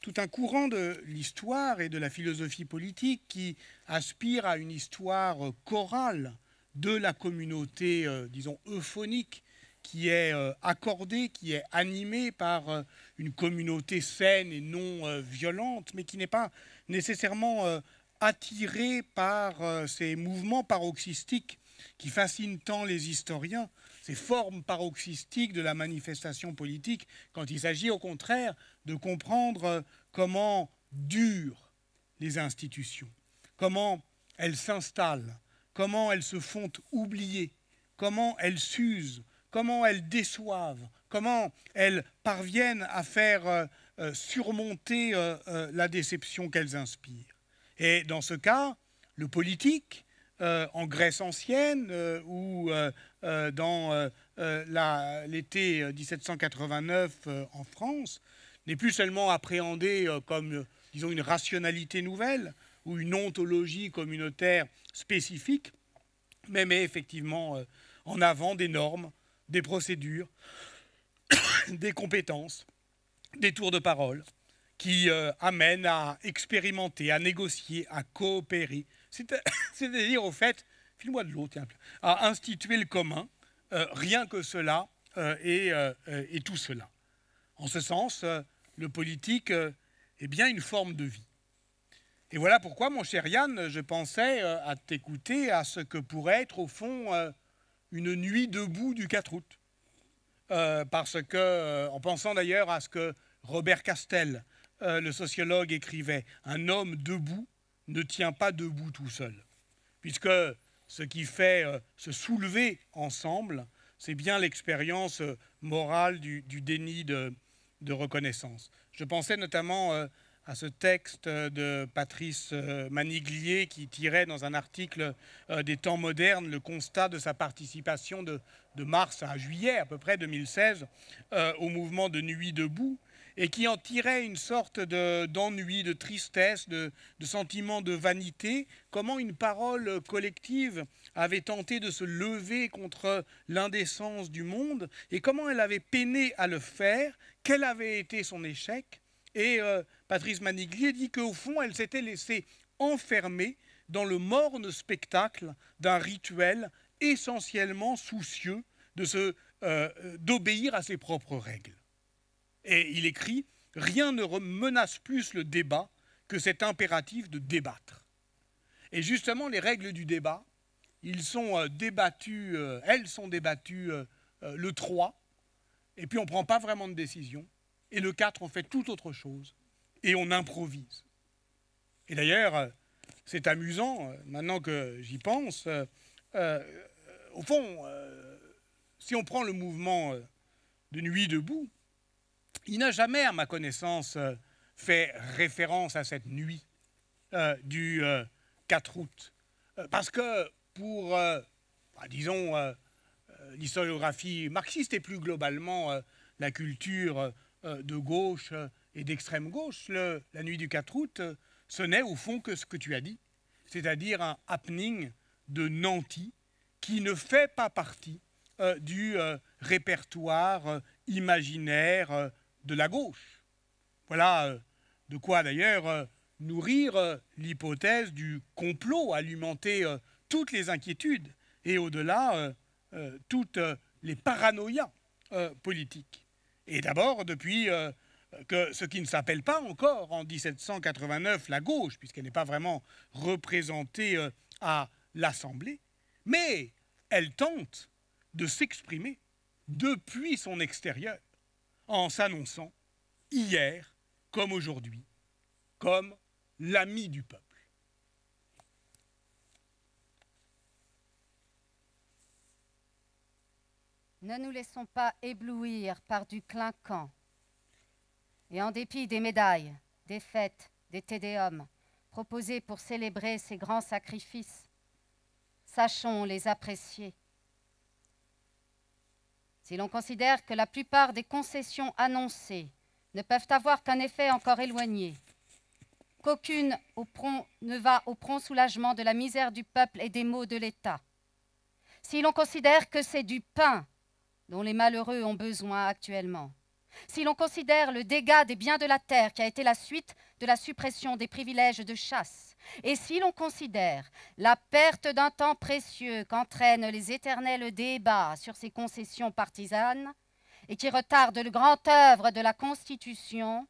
tout un courant de l'histoire et de la philosophie politique qui aspire à une histoire chorale de la communauté, euh, disons, euphonique, qui est euh, accordée, qui est animée par euh, une communauté saine et non violente, mais qui n'est pas nécessairement attirée par ces mouvements paroxystiques qui fascinent tant les historiens ces formes paroxystiques de la manifestation politique, quand il s'agit au contraire de comprendre euh, comment durent les institutions, comment elles s'installent, comment elles se font oublier, comment elles s'usent, comment elles déçoivent, comment elles parviennent à faire euh, euh, surmonter la déception qu'elles inspirent. Et dans ce cas, le politique, euh, en Grèce ancienne euh, ou euh, dans l'été 1789 en France, n'est plus seulement appréhendé comme, disons, une rationalité nouvelle ou une ontologie communautaire spécifique, mais met effectivement en avant des normes, des procédures, [coughs] des compétences, des tours de parole qui amènent à expérimenter, à négocier, à coopérer, [coughs] C'est-à-dire, au fait, file-moi de l'eau, tiens, à instituer le commun, euh, rien que cela euh, et, euh, et, tout cela. En ce sens, le politique est bien une forme de vie. Et voilà pourquoi, mon cher Yann, je pensais à t'écouter à ce que pourrait être, au fond, une nuit debout du 4 août. parce que, en pensant d'ailleurs à ce que Robert Castel, le sociologue, écrivait, un homme debout ne tient pas debout tout seul, puisque ce qui fait euh, se soulever ensemble, c'est bien l'expérience euh, morale du, déni de, reconnaissance. Je pensais notamment euh, à ce texte de Patrice Maniglier qui tirait dans un article des temps modernes le constat de sa participation de mars à juillet à peu près 2016 au mouvement de Nuit debout et qui en tirait une sorte d'ennui, de, tristesse, de, sentiment de vanité, comment une parole collective avait tenté de se lever contre l'indécence du monde, et comment elle avait peiné à le faire, quel avait été son échec. Et euh, Patrice Maniglier dit qu'au fond, elle s'était laissée enfermée dans le morne spectacle d'un rituel essentiellement soucieux de euh, d'obéir à ses propres règles. Et il écrit Rien ne menace plus le débat que cet impératif de débattre. Et justement, les règles du débat, ils sont euh, euh, elles sont débattues euh, le 3, et puis on ne prend pas vraiment de décision. Et le 4, on fait tout autre chose, et on improvise. Et d'ailleurs, c'est amusant, maintenant que j'y pense, au fond, si on prend le mouvement de Nuit debout, il n'a jamais, à ma connaissance, euh, fait référence à cette nuit euh, du 4 euh, août. Parce que pour, bah, disons, l'historiographie marxiste et plus globalement la culture de gauche et d'extrême gauche, la nuit du 4 août, ce n'est au fond que ce que tu as dit, c'est-à-dire un happening de nantis qui ne fait pas partie du répertoire imaginaire de la gauche. Voilà euh, de quoi d'ailleurs euh, nourrir euh, l'hypothèse du complot, alimenter toutes les inquiétudes et au-delà toutes les paranoïas politiques. Et d'abord depuis que ce qui ne s'appelle pas encore en 1789 la gauche, puisqu'elle n'est pas vraiment représentée à l'Assemblée, mais elle tente de s'exprimer depuis son extérieur en s'annonçant, hier comme aujourd'hui, comme l'ami du peuple. Ne nous laissons pas éblouir par du clinquant. Et en dépit des médailles, des fêtes, des tédéums proposés pour célébrer ces grands sacrifices, sachons les apprécier si l'on considère que la plupart des concessions annoncées ne peuvent avoir qu'un effet encore éloigné, qu'aucune ne va au prompt soulagement de la misère du peuple et des maux de l'État, si l'on considère que c'est du pain dont les malheureux ont besoin actuellement, si l'on considère le dégât des biens de la terre qui a été la suite de la suppression des privilèges de chasse, et si l'on considère la perte d'un temps précieux qu'entraînent les éternels débats sur ces concessions partisanes et qui retardent le grand œuvre de la Constitution,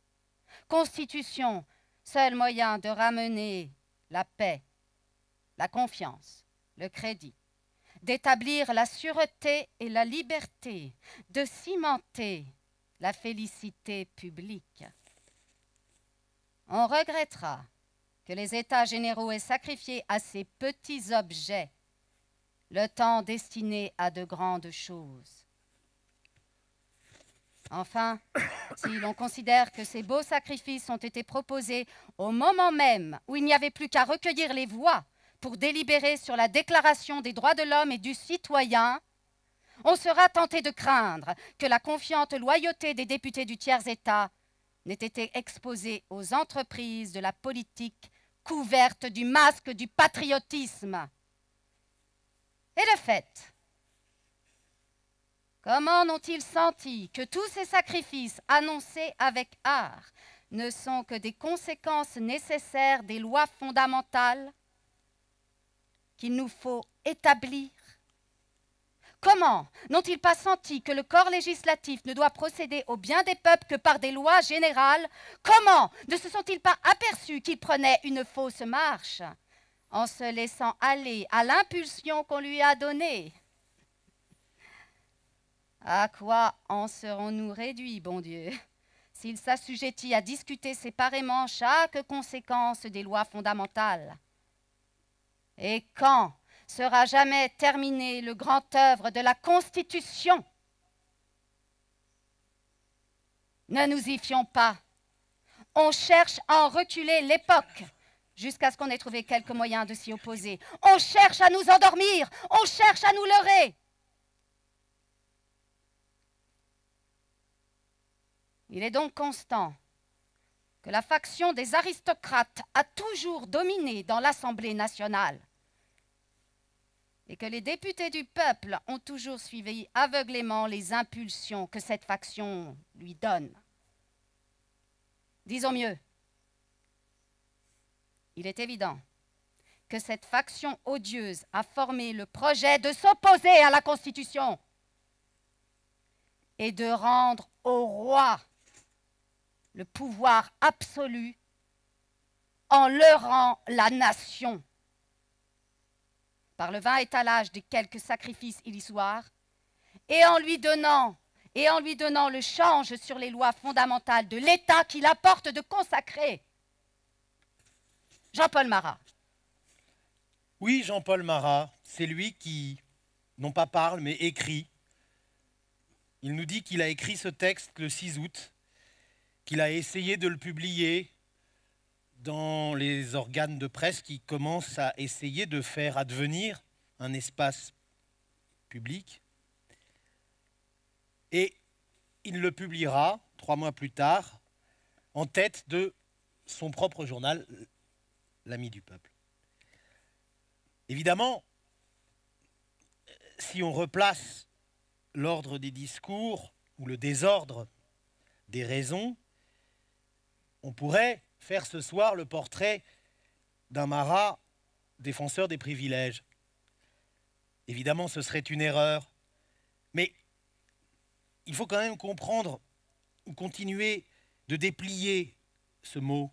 Constitution, seul moyen de ramener la paix, la confiance, le crédit, d'établir la sûreté et la liberté, de cimenter la félicité publique. On regrettera que les États généraux aient sacrifié à ces petits objets le temps destiné à de grandes choses. Enfin, [coughs] si l'on considère que ces beaux sacrifices ont été proposés au moment même où il n'y avait plus qu'à recueillir les voix pour délibérer sur la déclaration des droits de l'homme et du citoyen, on sera tenté de craindre que la confiante loyauté des députés du tiers-État n'ait été exposée aux entreprises de la politique couverte du masque du patriotisme. Et de fait, comment n'ont-ils senti que tous ces sacrifices annoncés avec art ne sont que des conséquences nécessaires des lois fondamentales qu'il nous faut établir Comment n'ont-ils pas senti que le corps législatif ne doit procéder au bien des peuples que par des lois générales Comment ne se sont-ils pas aperçus qu'il prenait une fausse marche en se laissant aller à l'impulsion qu'on lui a donnée À quoi en serons-nous réduits, bon Dieu s'il s'assujettit à discuter séparément chaque conséquence des lois fondamentales Et quand sera jamais terminé le grand œuvre de la Constitution. Ne nous y fions pas. On cherche à en reculer l'époque jusqu'à ce qu'on ait trouvé quelques moyens de s'y opposer. On cherche à nous endormir, on cherche à nous leurrer. Il est donc constant que la faction des aristocrates a toujours dominé dans l'Assemblée nationale et que les députés du peuple ont toujours suivi aveuglément les impulsions que cette faction lui donne. Disons mieux, il est évident que cette faction odieuse a formé le projet de s'opposer à la Constitution et de rendre au roi le pouvoir absolu en leurrant la nation par le vain étalage de quelques sacrifices illusoires, et en lui donnant et en lui donnant le change sur les lois fondamentales de l'État qu'il apporte de consacrer. Jean-Paul Marat. Oui, Jean-Paul Marat, c'est lui qui, non pas parle, mais écrit. Il nous dit qu'il a écrit ce texte le 6 août, qu'il a essayé de le publier dans les organes de presse qui commencent à essayer de faire advenir un espace public. Et il le publiera, trois mois plus tard, en tête de son propre journal, L'Ami du Peuple. Évidemment, si on replace l'ordre des discours ou le désordre des raisons, on pourrait faire ce soir le portrait d'un Marat défenseur des privilèges. Évidemment, ce serait une erreur, mais il faut quand même comprendre ou continuer de déplier ce mot,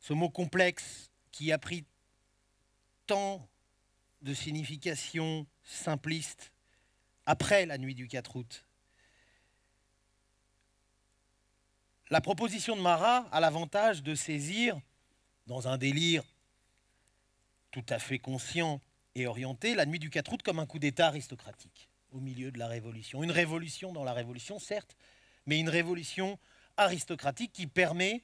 ce mot complexe qui a pris tant de significations simplistes après la nuit du 4 août. La proposition de Marat a l'avantage de saisir, dans un délire tout à fait conscient et orienté, la nuit du 4 août comme un coup d'État aristocratique, au milieu de la Révolution. Une révolution dans la Révolution, certes, mais une révolution aristocratique qui permet,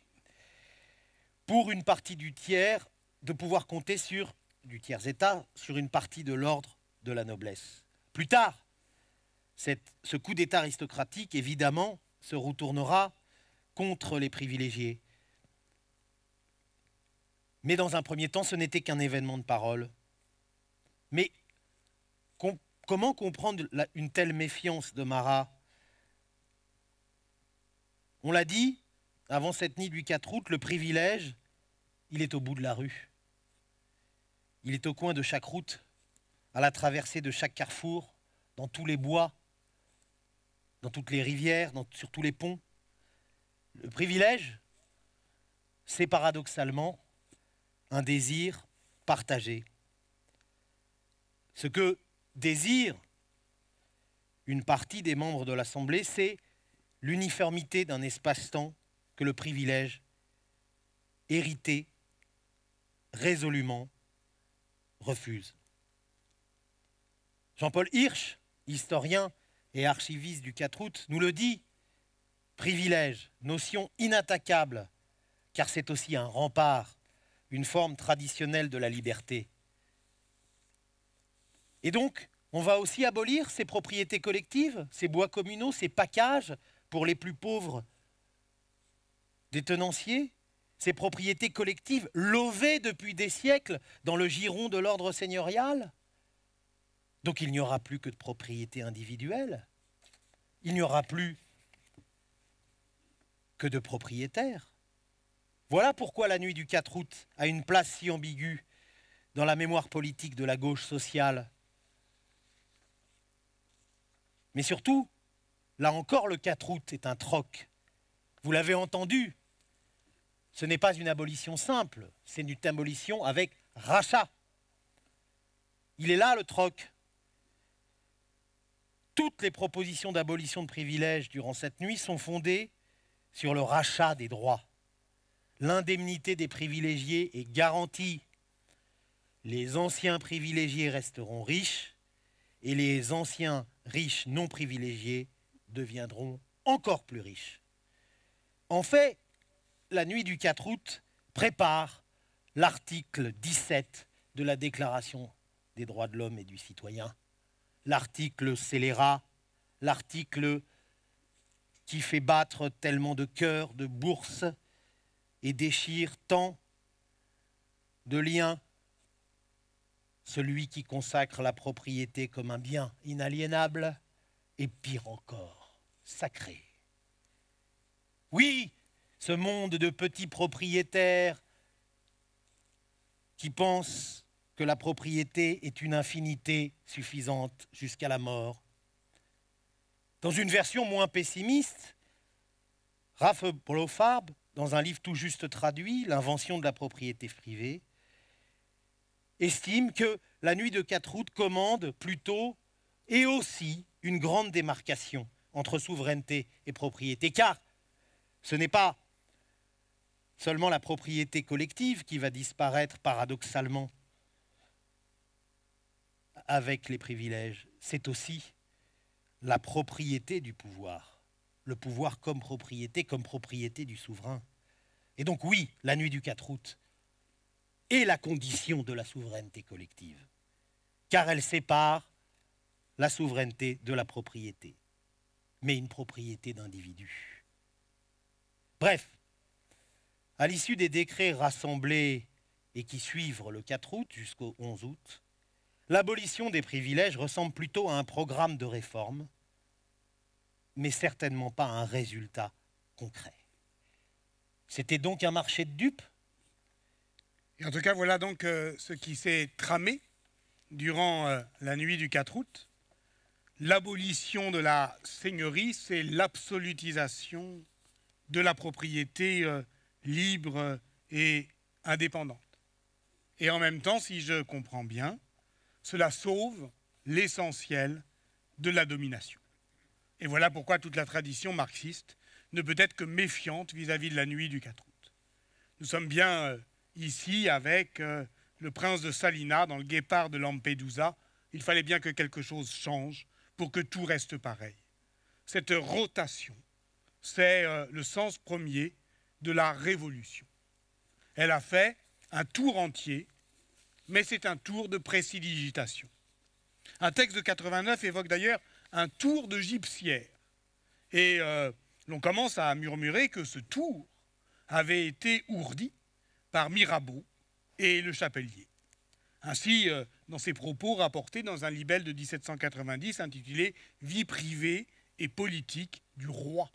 pour une partie du tiers, de pouvoir compter sur, du tiers-État, sur une partie de l'ordre de la noblesse. Plus tard, ce coup d'État aristocratique, évidemment, se retournera contre les privilégiés. Mais dans un premier temps, ce n'était qu'un événement de parole. Mais comment comprendre une telle méfiance de Marat On l'a dit, avant cette nuit du 4 août, le privilège, il est au bout de la rue. Il est au coin de chaque route, à la traversée de chaque carrefour, dans tous les bois, dans toutes les rivières, sur tous les ponts. Le privilège, c'est paradoxalement un désir partagé. Ce que désire une partie des membres de l'Assemblée, c'est l'uniformité d'un espace-temps que le privilège, hérité résolument, refuse. Jean-Paul Hirsch, historien et archiviste du 4 août, nous le dit privilège, notion inattaquable, car c'est aussi un rempart, une forme traditionnelle de la liberté. Et donc, on va aussi abolir ces propriétés collectives, ces bois communaux, ces packages pour les plus pauvres des tenanciers, ces propriétés collectives lovées depuis des siècles dans le giron de l'ordre seigneurial. Donc il n'y aura plus que de propriétés individuelles. Il n'y aura plus que de propriétaires. Voilà pourquoi la nuit du 4 août a une place si ambiguë dans la mémoire politique de la gauche sociale. Mais surtout, là encore, le 4 août est un troc. Vous l'avez entendu, ce n'est pas une abolition simple, c'est une abolition avec rachat. Il est là le troc. Toutes les propositions d'abolition de privilèges durant cette nuit sont fondées sur le rachat des droits. L'indemnité des privilégiés est garantie. Les anciens privilégiés resteront riches et les anciens riches non privilégiés deviendront encore plus riches. En fait, la nuit du 4 août prépare l'article 17 de la Déclaration des droits de l'homme et du citoyen, l'article scélérat, l'article qui fait battre tellement de cœurs, de bourses, et déchire tant de liens, celui qui consacre la propriété comme un bien inaliénable, et pire encore, sacré. Oui, ce monde de petits propriétaires qui pensent que la propriété est une infinité suffisante jusqu'à la mort dans une version moins pessimiste, Raph Blofarb, dans un livre tout juste traduit, L'invention de la propriété privée, estime que la nuit de 4 août commande plutôt et aussi une grande démarcation entre souveraineté et propriété, car ce n'est pas seulement la propriété collective qui va disparaître paradoxalement avec les privilèges, c'est aussi la propriété du pouvoir, le pouvoir comme propriété, comme propriété du souverain. Et donc oui, la nuit du 4 août est la condition de la souveraineté collective, car elle sépare la souveraineté de la propriété, mais une propriété d'individu. Bref, à l'issue des décrets rassemblés et qui suivent le 4 août jusqu'au 11 août, L'abolition des privilèges ressemble plutôt à un programme de réforme, mais certainement pas à un résultat concret. C'était donc un marché de dupes Et En tout cas, voilà donc euh, ce qui s'est tramé durant euh, la nuit du 4 août. L'abolition de la seigneurie, c'est l'absolutisation de la propriété euh, libre et indépendante. Et en même temps, si je comprends bien, cela sauve l'essentiel de la domination. Et voilà pourquoi toute la tradition marxiste ne peut être que méfiante vis-à-vis de la nuit du 4 août. Nous sommes bien euh, ici avec euh, le prince de Salina dans le guépard de Lampedusa. Il fallait bien que quelque chose change pour que tout reste pareil. Cette rotation, c'est euh, le sens premier de la révolution. Elle a fait un tour entier mais c'est un tour de précidigitation. Un texte de 89 évoque d'ailleurs un tour de gypsière. Et euh, l'on commence à murmurer que ce tour avait été ourdi par Mirabeau et le chapelier. Ainsi, euh, dans ses propos rapportés dans un libelle de 1790 intitulé Vie privée et politique du roi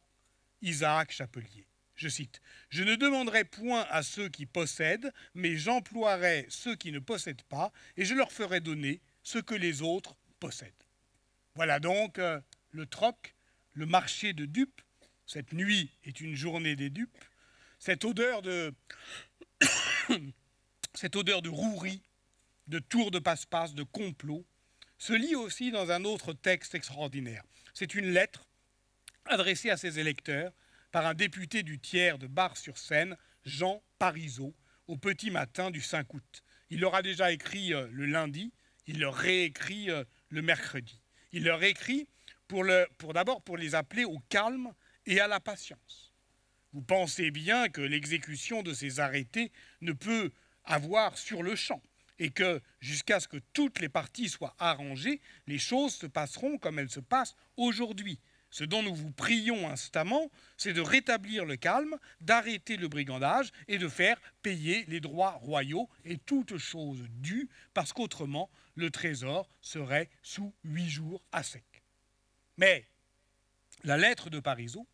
Isaac Chapelier je cite, Je ne demanderai point à ceux qui possèdent, mais j'emploierai ceux qui ne possèdent pas, et je leur ferai donner ce que les autres possèdent. Voilà donc euh, le troc, le marché de dupes. Cette nuit est une journée des dupes. Cette odeur de, [coughs] cette odeur de rouerie, de tour de passe-passe, de complot, se lit aussi dans un autre texte extraordinaire. C'est une lettre adressée à ses électeurs par un député du tiers de Bar-sur-Seine, Jean Parizeau, au petit matin du 5 août. Il leur a déjà écrit euh, le lundi, il leur réécrit euh, le mercredi. Il leur écrit pour, pour d'abord pour les appeler au calme et à la patience. Vous pensez bien que l'exécution de ces arrêtés ne peut avoir sur le champ et que jusqu'à ce que toutes les parties soient arrangées, les choses se passeront comme elles se passent aujourd'hui, ce dont nous vous prions instamment, c'est de rétablir le calme, d'arrêter le brigandage et de faire payer les droits royaux et toutes choses dues, parce qu'autrement, le trésor serait sous huit jours à sec. Mais la lettre de Parisot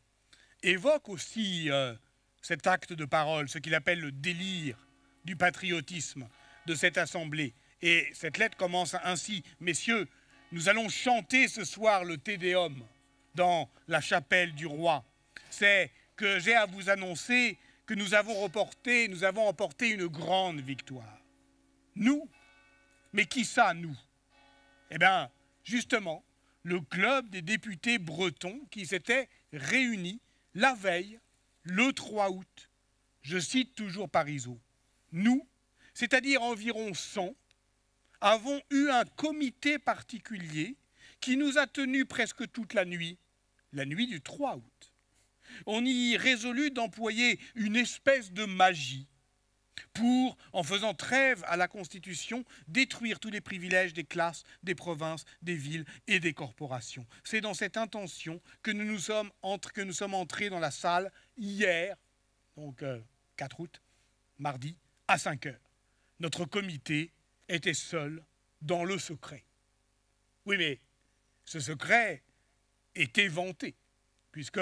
évoque aussi euh, cet acte de parole, ce qu'il appelle le délire du patriotisme de cette assemblée. Et cette lettre commence ainsi Messieurs, nous allons chanter ce soir le Te Deum dans la chapelle du roi. C'est que j'ai à vous annoncer que nous avons reporté, nous avons emporté une grande victoire. Nous Mais qui ça, nous Eh bien, justement, le club des députés bretons qui s'était réuni la veille, le 3 août. Je cite toujours Parisot. Nous, c'est-à-dire environ 100, avons eu un comité particulier qui nous a tenus presque toute la nuit la nuit du 3 août. On y résolut d'employer une espèce de magie pour, en faisant trêve à la Constitution, détruire tous les privilèges des classes, des provinces, des villes et des corporations. C'est dans cette intention que nous, nous sommes entre, que nous sommes entrés dans la salle hier, donc 4 euh, août, mardi, à 5 heures. Notre comité était seul dans le secret. Oui, mais ce secret, était vanté, puisque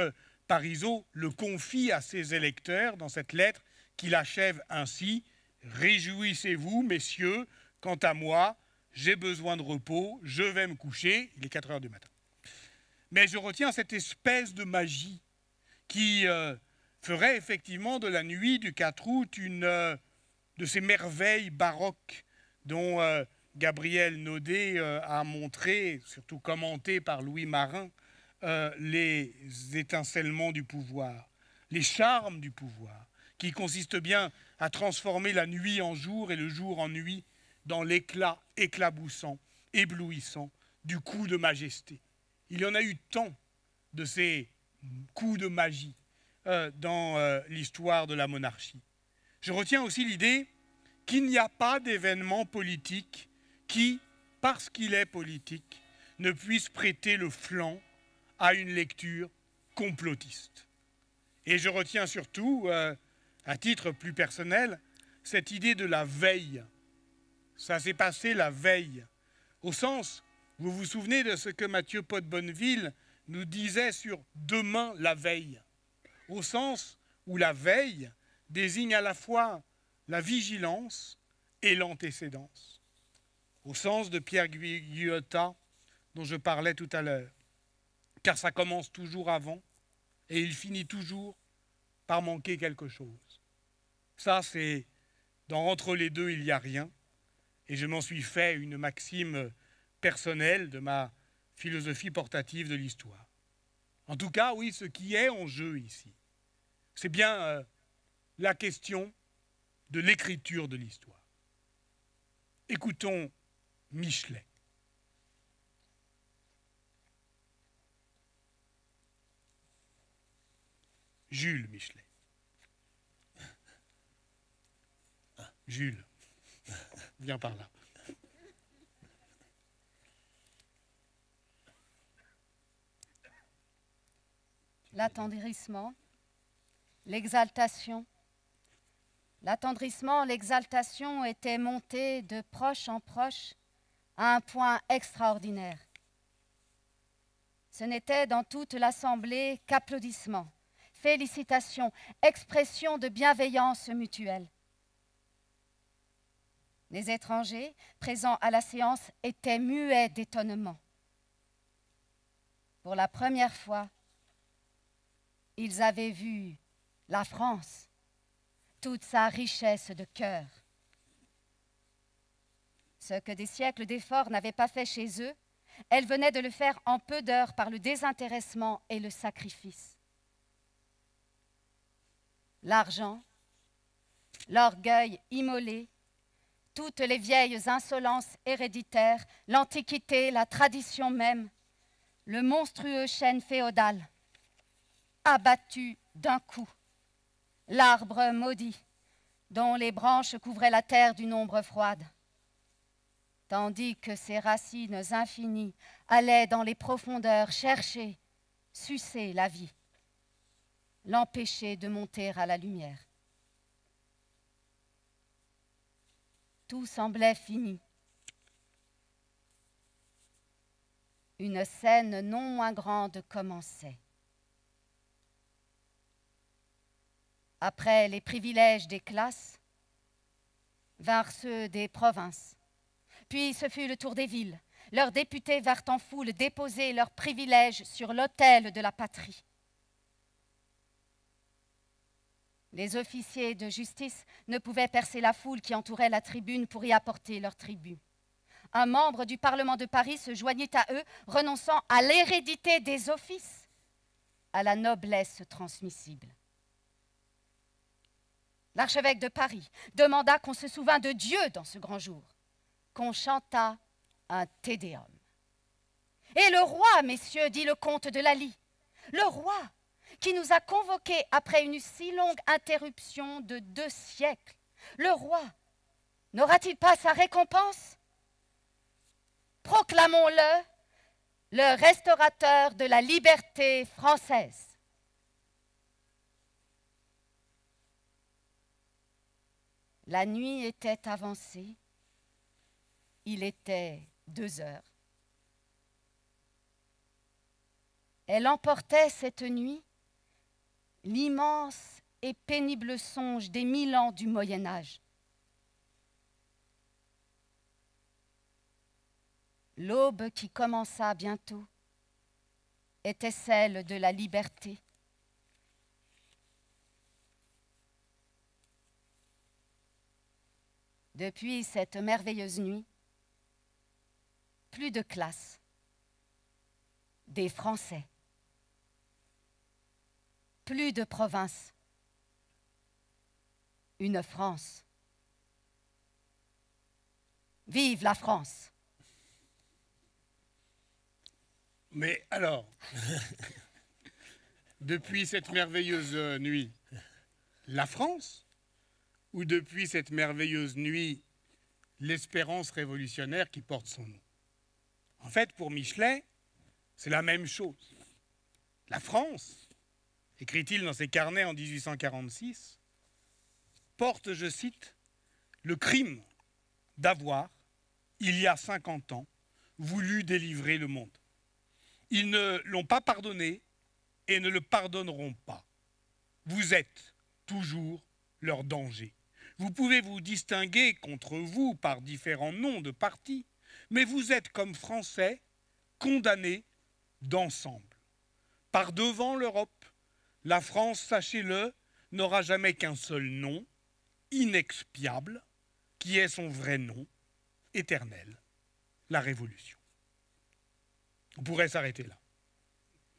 Parisot le confie à ses électeurs dans cette lettre qu'il achève ainsi Réjouissez-vous, messieurs, quant à moi, j'ai besoin de repos, je vais me coucher, il est 4 heures du matin. Mais je retiens cette espèce de magie qui euh, ferait effectivement de la nuit du 4 août une euh, de ces merveilles baroques dont euh, Gabriel Naudet a montré, surtout commenté par Louis Marin, euh, les étincellements du pouvoir, les charmes du pouvoir, qui consistent bien à transformer la nuit en jour et le jour en nuit dans l'éclat éclaboussant, éblouissant du coup de majesté. Il y en a eu tant de ces coups de magie euh, dans euh, l'histoire de la monarchie. Je retiens aussi l'idée qu'il n'y a pas d'événement politique qui, parce qu'il est politique, ne puisse prêter le flanc à une lecture complotiste. Et je retiens surtout, euh, à titre plus personnel, cette idée de la veille. Ça s'est passé la veille. Au sens, vous vous souvenez de ce que Mathieu Pot-Bonneville nous disait sur demain la veille. Au sens où la veille désigne à la fois la vigilance et l'antécédence. Au sens de Pierre Guyotat dont je parlais tout à l'heure car ça commence toujours avant et il finit toujours par manquer quelque chose. Ça, c'est dans Entre les deux, il n'y a rien. Et je m'en suis fait une maxime personnelle de ma philosophie portative de l'histoire. En tout cas, oui, ce qui est en jeu ici, c'est bien euh, la question de l'écriture de l'histoire. Écoutons Michelet. Jules Michelet. Jules, viens par là. L'attendrissement, l'exaltation. L'attendrissement, l'exaltation étaient montés de proche en proche à un point extraordinaire. Ce n'était dans toute l'assemblée qu'applaudissements, félicitations, expression de bienveillance mutuelle. Les étrangers présents à la séance étaient muets d'étonnement. Pour la première fois, ils avaient vu la France, toute sa richesse de cœur. Ce que des siècles d'efforts n'avaient pas fait chez eux, elle venait de le faire en peu d'heures par le désintéressement et le sacrifice l'argent, l'orgueil immolé, toutes les vieilles insolences héréditaires, l'antiquité, la tradition même, le monstrueux chêne féodal, abattu d'un coup, l'arbre maudit dont les branches couvraient la terre d'une ombre froide, tandis que ses racines infinies allaient dans les profondeurs chercher, sucer la vie l'empêcher de monter à la lumière. Tout semblait fini. Une scène non moins grande commençait. Après les privilèges des classes, vinrent ceux des provinces. Puis ce fut le tour des villes. Leurs députés vinrent en foule déposer leurs privilèges sur l'autel de la patrie. Les officiers de justice ne pouvaient percer la foule qui entourait la tribune pour y apporter leur tribut. Un membre du Parlement de Paris se joignit à eux, renonçant à l'hérédité des offices, à la noblesse transmissible. L'archevêque de Paris demanda qu'on se souvînt de Dieu dans ce grand jour, qu'on chantât un Tédéum. Et le roi, messieurs, dit le comte de Lally, le roi qui nous a convoqués après une si longue interruption de deux siècles, le roi, n'aura-t-il pas sa récompense Proclamons-le, le restaurateur de la liberté française. La nuit était avancée, il était deux heures. Elle emportait cette nuit l'immense et pénible songe des mille ans du Moyen Âge. L'aube qui commença bientôt était celle de la liberté. Depuis cette merveilleuse nuit, plus de classe, des Français plus de province, une France. Vive la France Mais alors, [laughs] depuis cette merveilleuse euh, nuit, la France Ou depuis cette merveilleuse nuit, l'espérance révolutionnaire qui porte son nom En fait, pour Michelet, c'est la même chose. La France, écrit-il dans ses carnets en 1846, porte, je cite, le crime d'avoir, il y a 50 ans, voulu délivrer le monde. Ils ne l'ont pas pardonné et ne le pardonneront pas. Vous êtes toujours leur danger. Vous pouvez vous distinguer contre vous par différents noms de partis, mais vous êtes comme Français condamnés d'ensemble, par devant l'Europe, la France, sachez-le, n'aura jamais qu'un seul nom, inexpiable, qui est son vrai nom, éternel, la Révolution. On pourrait s'arrêter là,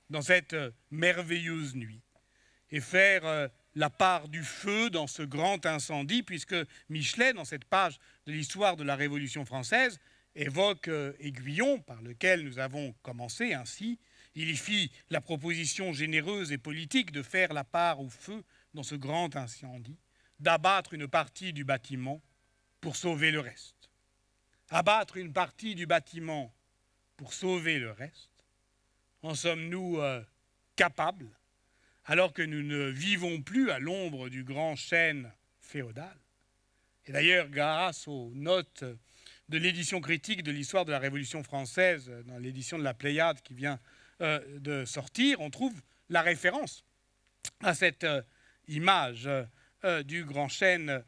dans cette euh, merveilleuse nuit, et faire euh, la part du feu dans ce grand incendie, puisque Michelet, dans cette page de l'histoire de la Révolution française, évoque euh, Aiguillon, par lequel nous avons commencé ainsi, il y fit la proposition généreuse et politique de faire la part au feu dans ce grand incendie, d'abattre une partie du bâtiment pour sauver le reste. Abattre une partie du bâtiment pour sauver le reste, en sommes-nous euh, capables, alors que nous ne vivons plus à l'ombre du grand chêne féodal Et d'ailleurs, grâce aux notes de l'édition critique de l'histoire de la Révolution française, dans l'édition de la Pléiade qui vient euh, de sortir, on trouve la référence à cette euh, image euh, du grand chêne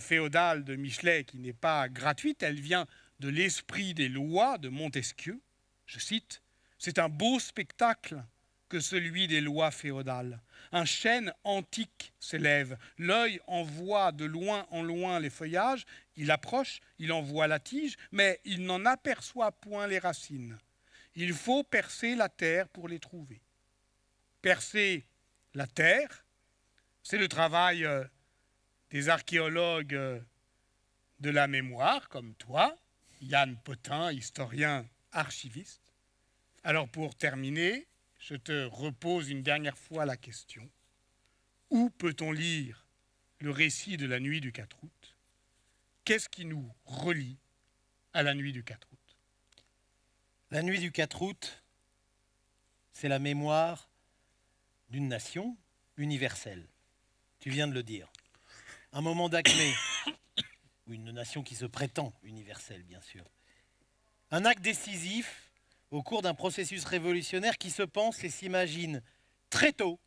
féodal de Michelet qui n'est pas gratuite, elle vient de l'esprit des lois de Montesquieu. Je cite, C'est un beau spectacle que celui des lois féodales. Un chêne antique s'élève, l'œil envoie de loin en loin les feuillages, il approche, il envoie la tige, mais il n'en aperçoit point les racines. Il faut percer la terre pour les trouver. Percer la terre, c'est le travail euh, des archéologues euh, de la mémoire, comme toi, Yann Potin, historien archiviste. Alors pour terminer, je te repose une dernière fois la question. Où peut-on lire le récit de la nuit du 4 août Qu'est-ce qui nous relie à la nuit du 4 août la nuit du 4 août, c'est la mémoire d'une nation universelle. Tu viens de le dire. Un moment d'acmé, ou [coughs] une nation qui se prétend universelle, bien sûr. Un acte décisif au cours d'un processus révolutionnaire qui se pense et s'imagine très tôt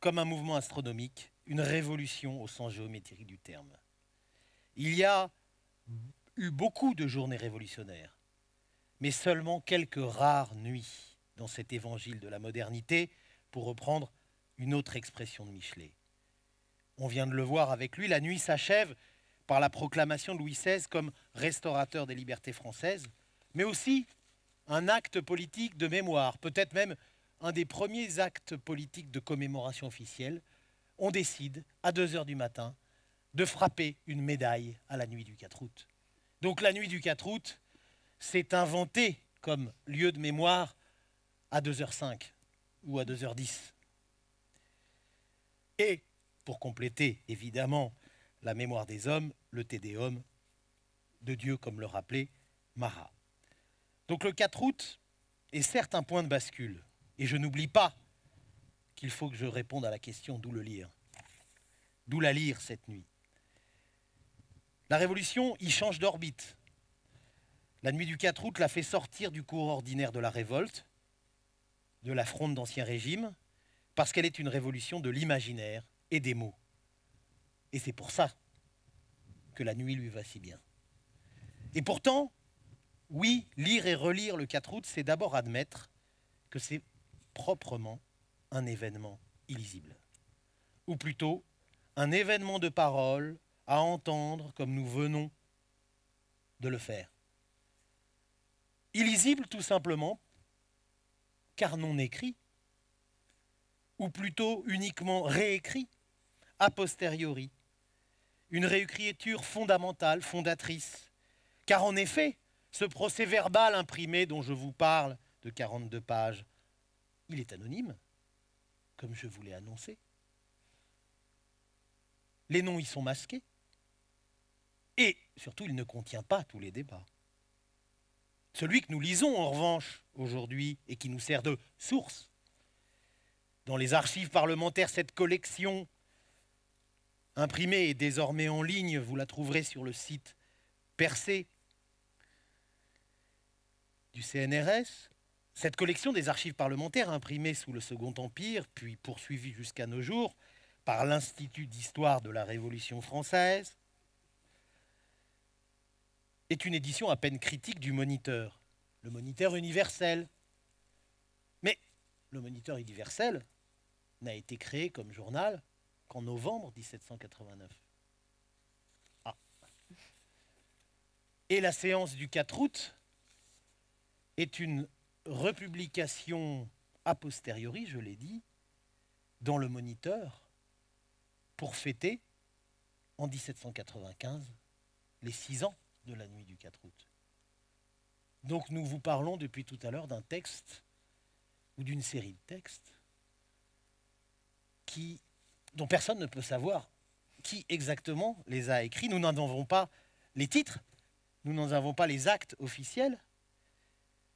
comme un mouvement astronomique, une révolution au sens géométrique du terme. Il y a eu beaucoup de journées révolutionnaires mais seulement quelques rares nuits dans cet évangile de la modernité, pour reprendre une autre expression de Michelet. On vient de le voir avec lui, la nuit s'achève par la proclamation de Louis XVI comme restaurateur des libertés françaises, mais aussi un acte politique de mémoire, peut-être même un des premiers actes politiques de commémoration officielle. On décide, à 2 heures du matin, de frapper une médaille à la nuit du 4 août. Donc la nuit du 4 août, s'est inventé comme lieu de mémoire à 2h05 ou à 2h10. Et pour compléter évidemment la mémoire des hommes, le Tédéum de Dieu, comme le rappelait Marat. Donc le 4 août est certes un point de bascule, et je n'oublie pas qu'il faut que je réponde à la question d'où le lire, d'où la lire cette nuit. La révolution y change d'orbite, la nuit du 4 août l'a fait sortir du cours ordinaire de la révolte, de la fronde d'Ancien Régime, parce qu'elle est une révolution de l'imaginaire et des mots. Et c'est pour ça que la nuit lui va si bien. Et pourtant, oui, lire et relire le 4 août, c'est d'abord admettre que c'est proprement un événement illisible. Ou plutôt, un événement de parole à entendre comme nous venons de le faire. Illisible tout simplement, car non écrit, ou plutôt uniquement réécrit, a posteriori. Une réécriture fondamentale, fondatrice. Car en effet, ce procès verbal imprimé dont je vous parle, de 42 pages, il est anonyme, comme je vous l'ai annoncé. Les noms y sont masqués. Et surtout, il ne contient pas tous les débats. Celui que nous lisons en revanche aujourd'hui et qui nous sert de source. Dans les archives parlementaires, cette collection imprimée et désormais en ligne, vous la trouverez sur le site percé du CNRS. Cette collection des archives parlementaires imprimées sous le Second Empire, puis poursuivie jusqu'à nos jours par l'Institut d'histoire de la Révolution française, est une édition à peine critique du Moniteur, le Moniteur universel. Mais le Moniteur universel n'a été créé comme journal qu'en novembre 1789. Ah. Et la séance du 4 août est une republication a posteriori, je l'ai dit, dans le Moniteur pour fêter en 1795 les six ans de la nuit du 4 août. Donc nous vous parlons depuis tout à l'heure d'un texte ou d'une série de textes qui, dont personne ne peut savoir qui exactement les a écrits. Nous n'en avons pas les titres, nous n'en avons pas les actes officiels,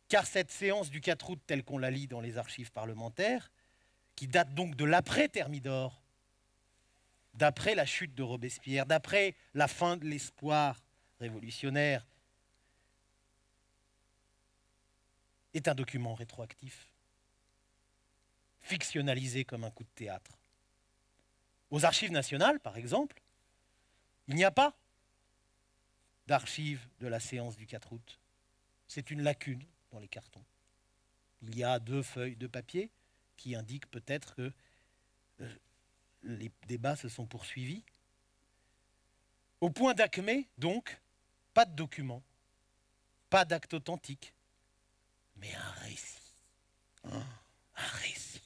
car cette séance du 4 août telle qu'on la lit dans les archives parlementaires, qui date donc de l'après-Thermidor, d'après la chute de Robespierre, d'après la fin de l'espoir, révolutionnaire, est un document rétroactif, fictionnalisé comme un coup de théâtre. Aux archives nationales, par exemple, il n'y a pas d'archives de la séance du 4 août. C'est une lacune dans les cartons. Il y a deux feuilles de papier qui indiquent peut-être que euh, les débats se sont poursuivis. Au point d'acmé, donc, pas de document, pas d'acte authentique, mais un récit. Un récit.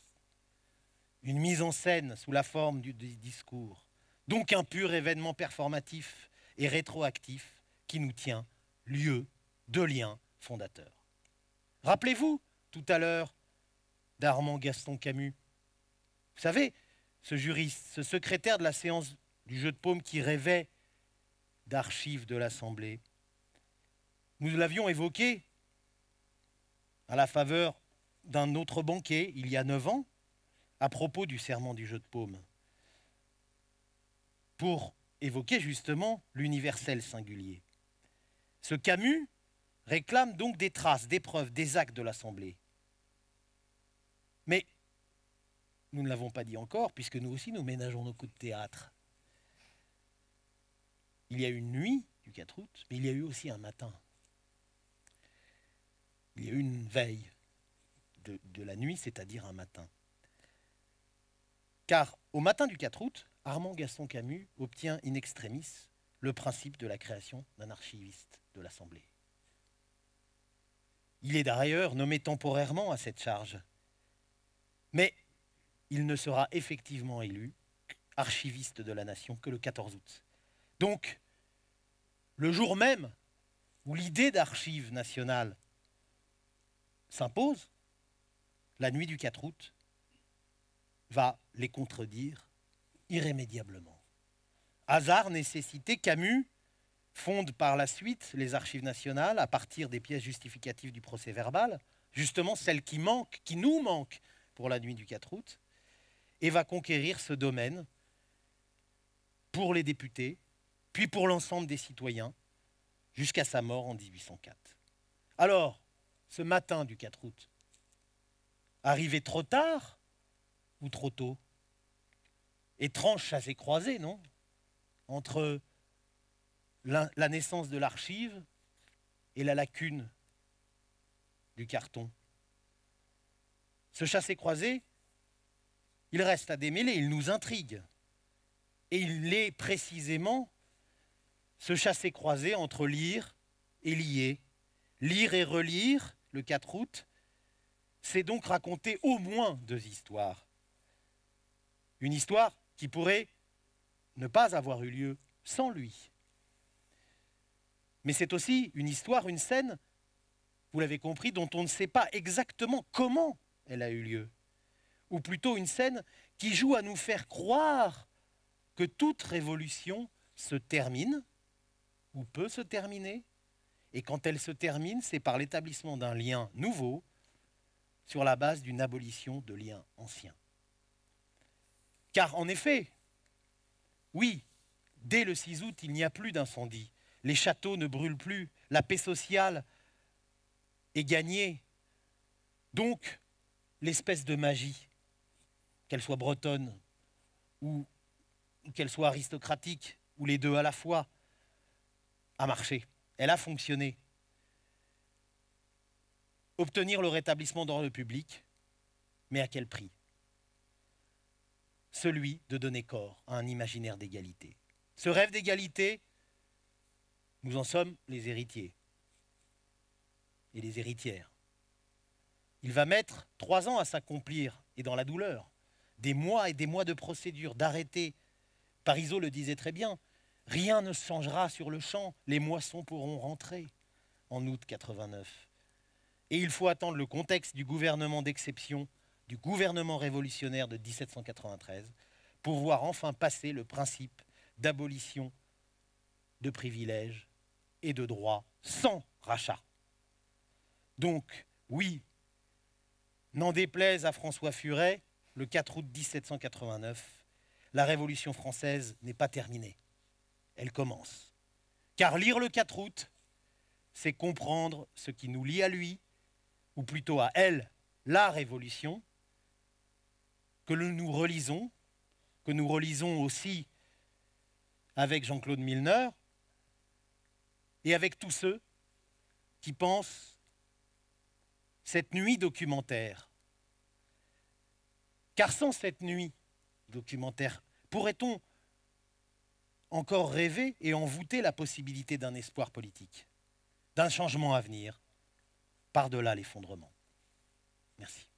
Une mise en scène sous la forme du discours. Donc un pur événement performatif et rétroactif qui nous tient lieu de lien fondateur. Rappelez-vous tout à l'heure d'Armand Gaston Camus. Vous savez, ce juriste, ce secrétaire de la séance du jeu de paume qui rêvait d'archives de l'Assemblée. Nous l'avions évoqué à la faveur d'un autre banquet il y a neuf ans à propos du serment du jeu de paume, pour évoquer justement l'universel singulier. Ce Camus réclame donc des traces, des preuves, des actes de l'Assemblée. Mais nous ne l'avons pas dit encore, puisque nous aussi nous ménageons nos coups de théâtre. Il y a eu une nuit du 4 août, mais il y a eu aussi un matin. Il y a eu une veille de, la nuit, c'est-à-dire un matin. Car au matin du 4 août, Armand Gaston Camus obtient in extremis le principe de la création d'un archiviste de l'Assemblée. Il est d'ailleurs nommé temporairement à cette charge, mais il ne sera effectivement élu archiviste de la nation que le 14 août. Donc, le jour même où l'idée d'archives nationales s'impose, la nuit du 4 août va les contredire irrémédiablement. Hasard, nécessité, Camus fonde par la suite les archives nationales à partir des pièces justificatives du procès verbal, justement celles qui manquent, qui nous manquent pour la nuit du 4 août, et va conquérir ce domaine pour les députés, puis pour l'ensemble des citoyens, jusqu'à sa mort en 1804. Alors, ce matin du 4 août, arrivé trop tard ou trop tôt Étrange chassé croisé, non Entre la naissance de l'archive et la lacune du carton. Ce chassé-croisé, il reste à démêler, il nous intrigue. Et il l'est précisément se chasser croisé entre lire et lier. Lire et relire, le 4 août, c'est donc raconter au moins deux histoires. Une histoire qui pourrait ne pas avoir eu lieu sans lui. Mais c'est aussi une histoire, une scène, vous l'avez compris, dont on ne sait pas exactement comment elle a eu lieu. Ou plutôt une scène qui joue à nous faire croire que toute révolution se termine ou peut se terminer. Et quand elle se termine, c'est par l'établissement d'un lien nouveau sur la base d'une abolition de liens anciens. Car en effet, oui, dès le 6 août, il n'y a plus d'incendie. Les châteaux ne brûlent plus. La paix sociale est gagnée. Donc, l'espèce de magie, qu'elle soit bretonne ou qu'elle soit aristocratique, ou les deux à la fois, a marché, elle a fonctionné. Obtenir le rétablissement d'ordre public, mais à quel prix Celui de donner corps à un imaginaire d'égalité. Ce rêve d'égalité, nous en sommes les héritiers et les héritières. Il va mettre trois ans à s'accomplir et dans la douleur, des mois et des mois de procédure, d'arrêter. Parisot le disait très bien, Rien ne changera sur le champ, les moissons pourront rentrer en août 89. Et il faut attendre le contexte du gouvernement d'exception, du gouvernement révolutionnaire de 1793, pour voir enfin passer le principe d'abolition de privilèges et de droits sans rachat. Donc, oui, n'en déplaise à François Furet, le 4 août 1789, la Révolution française n'est pas terminée elle commence. Car lire le 4 août, c'est comprendre ce qui nous lie à lui, ou plutôt à elle, la Révolution, que nous relisons, que nous relisons aussi avec Jean-Claude Milner et avec tous ceux qui pensent cette nuit documentaire. Car sans cette nuit documentaire, pourrait-on encore rêver et envoûter la possibilité d'un espoir politique, d'un changement à venir, par-delà l'effondrement. Merci.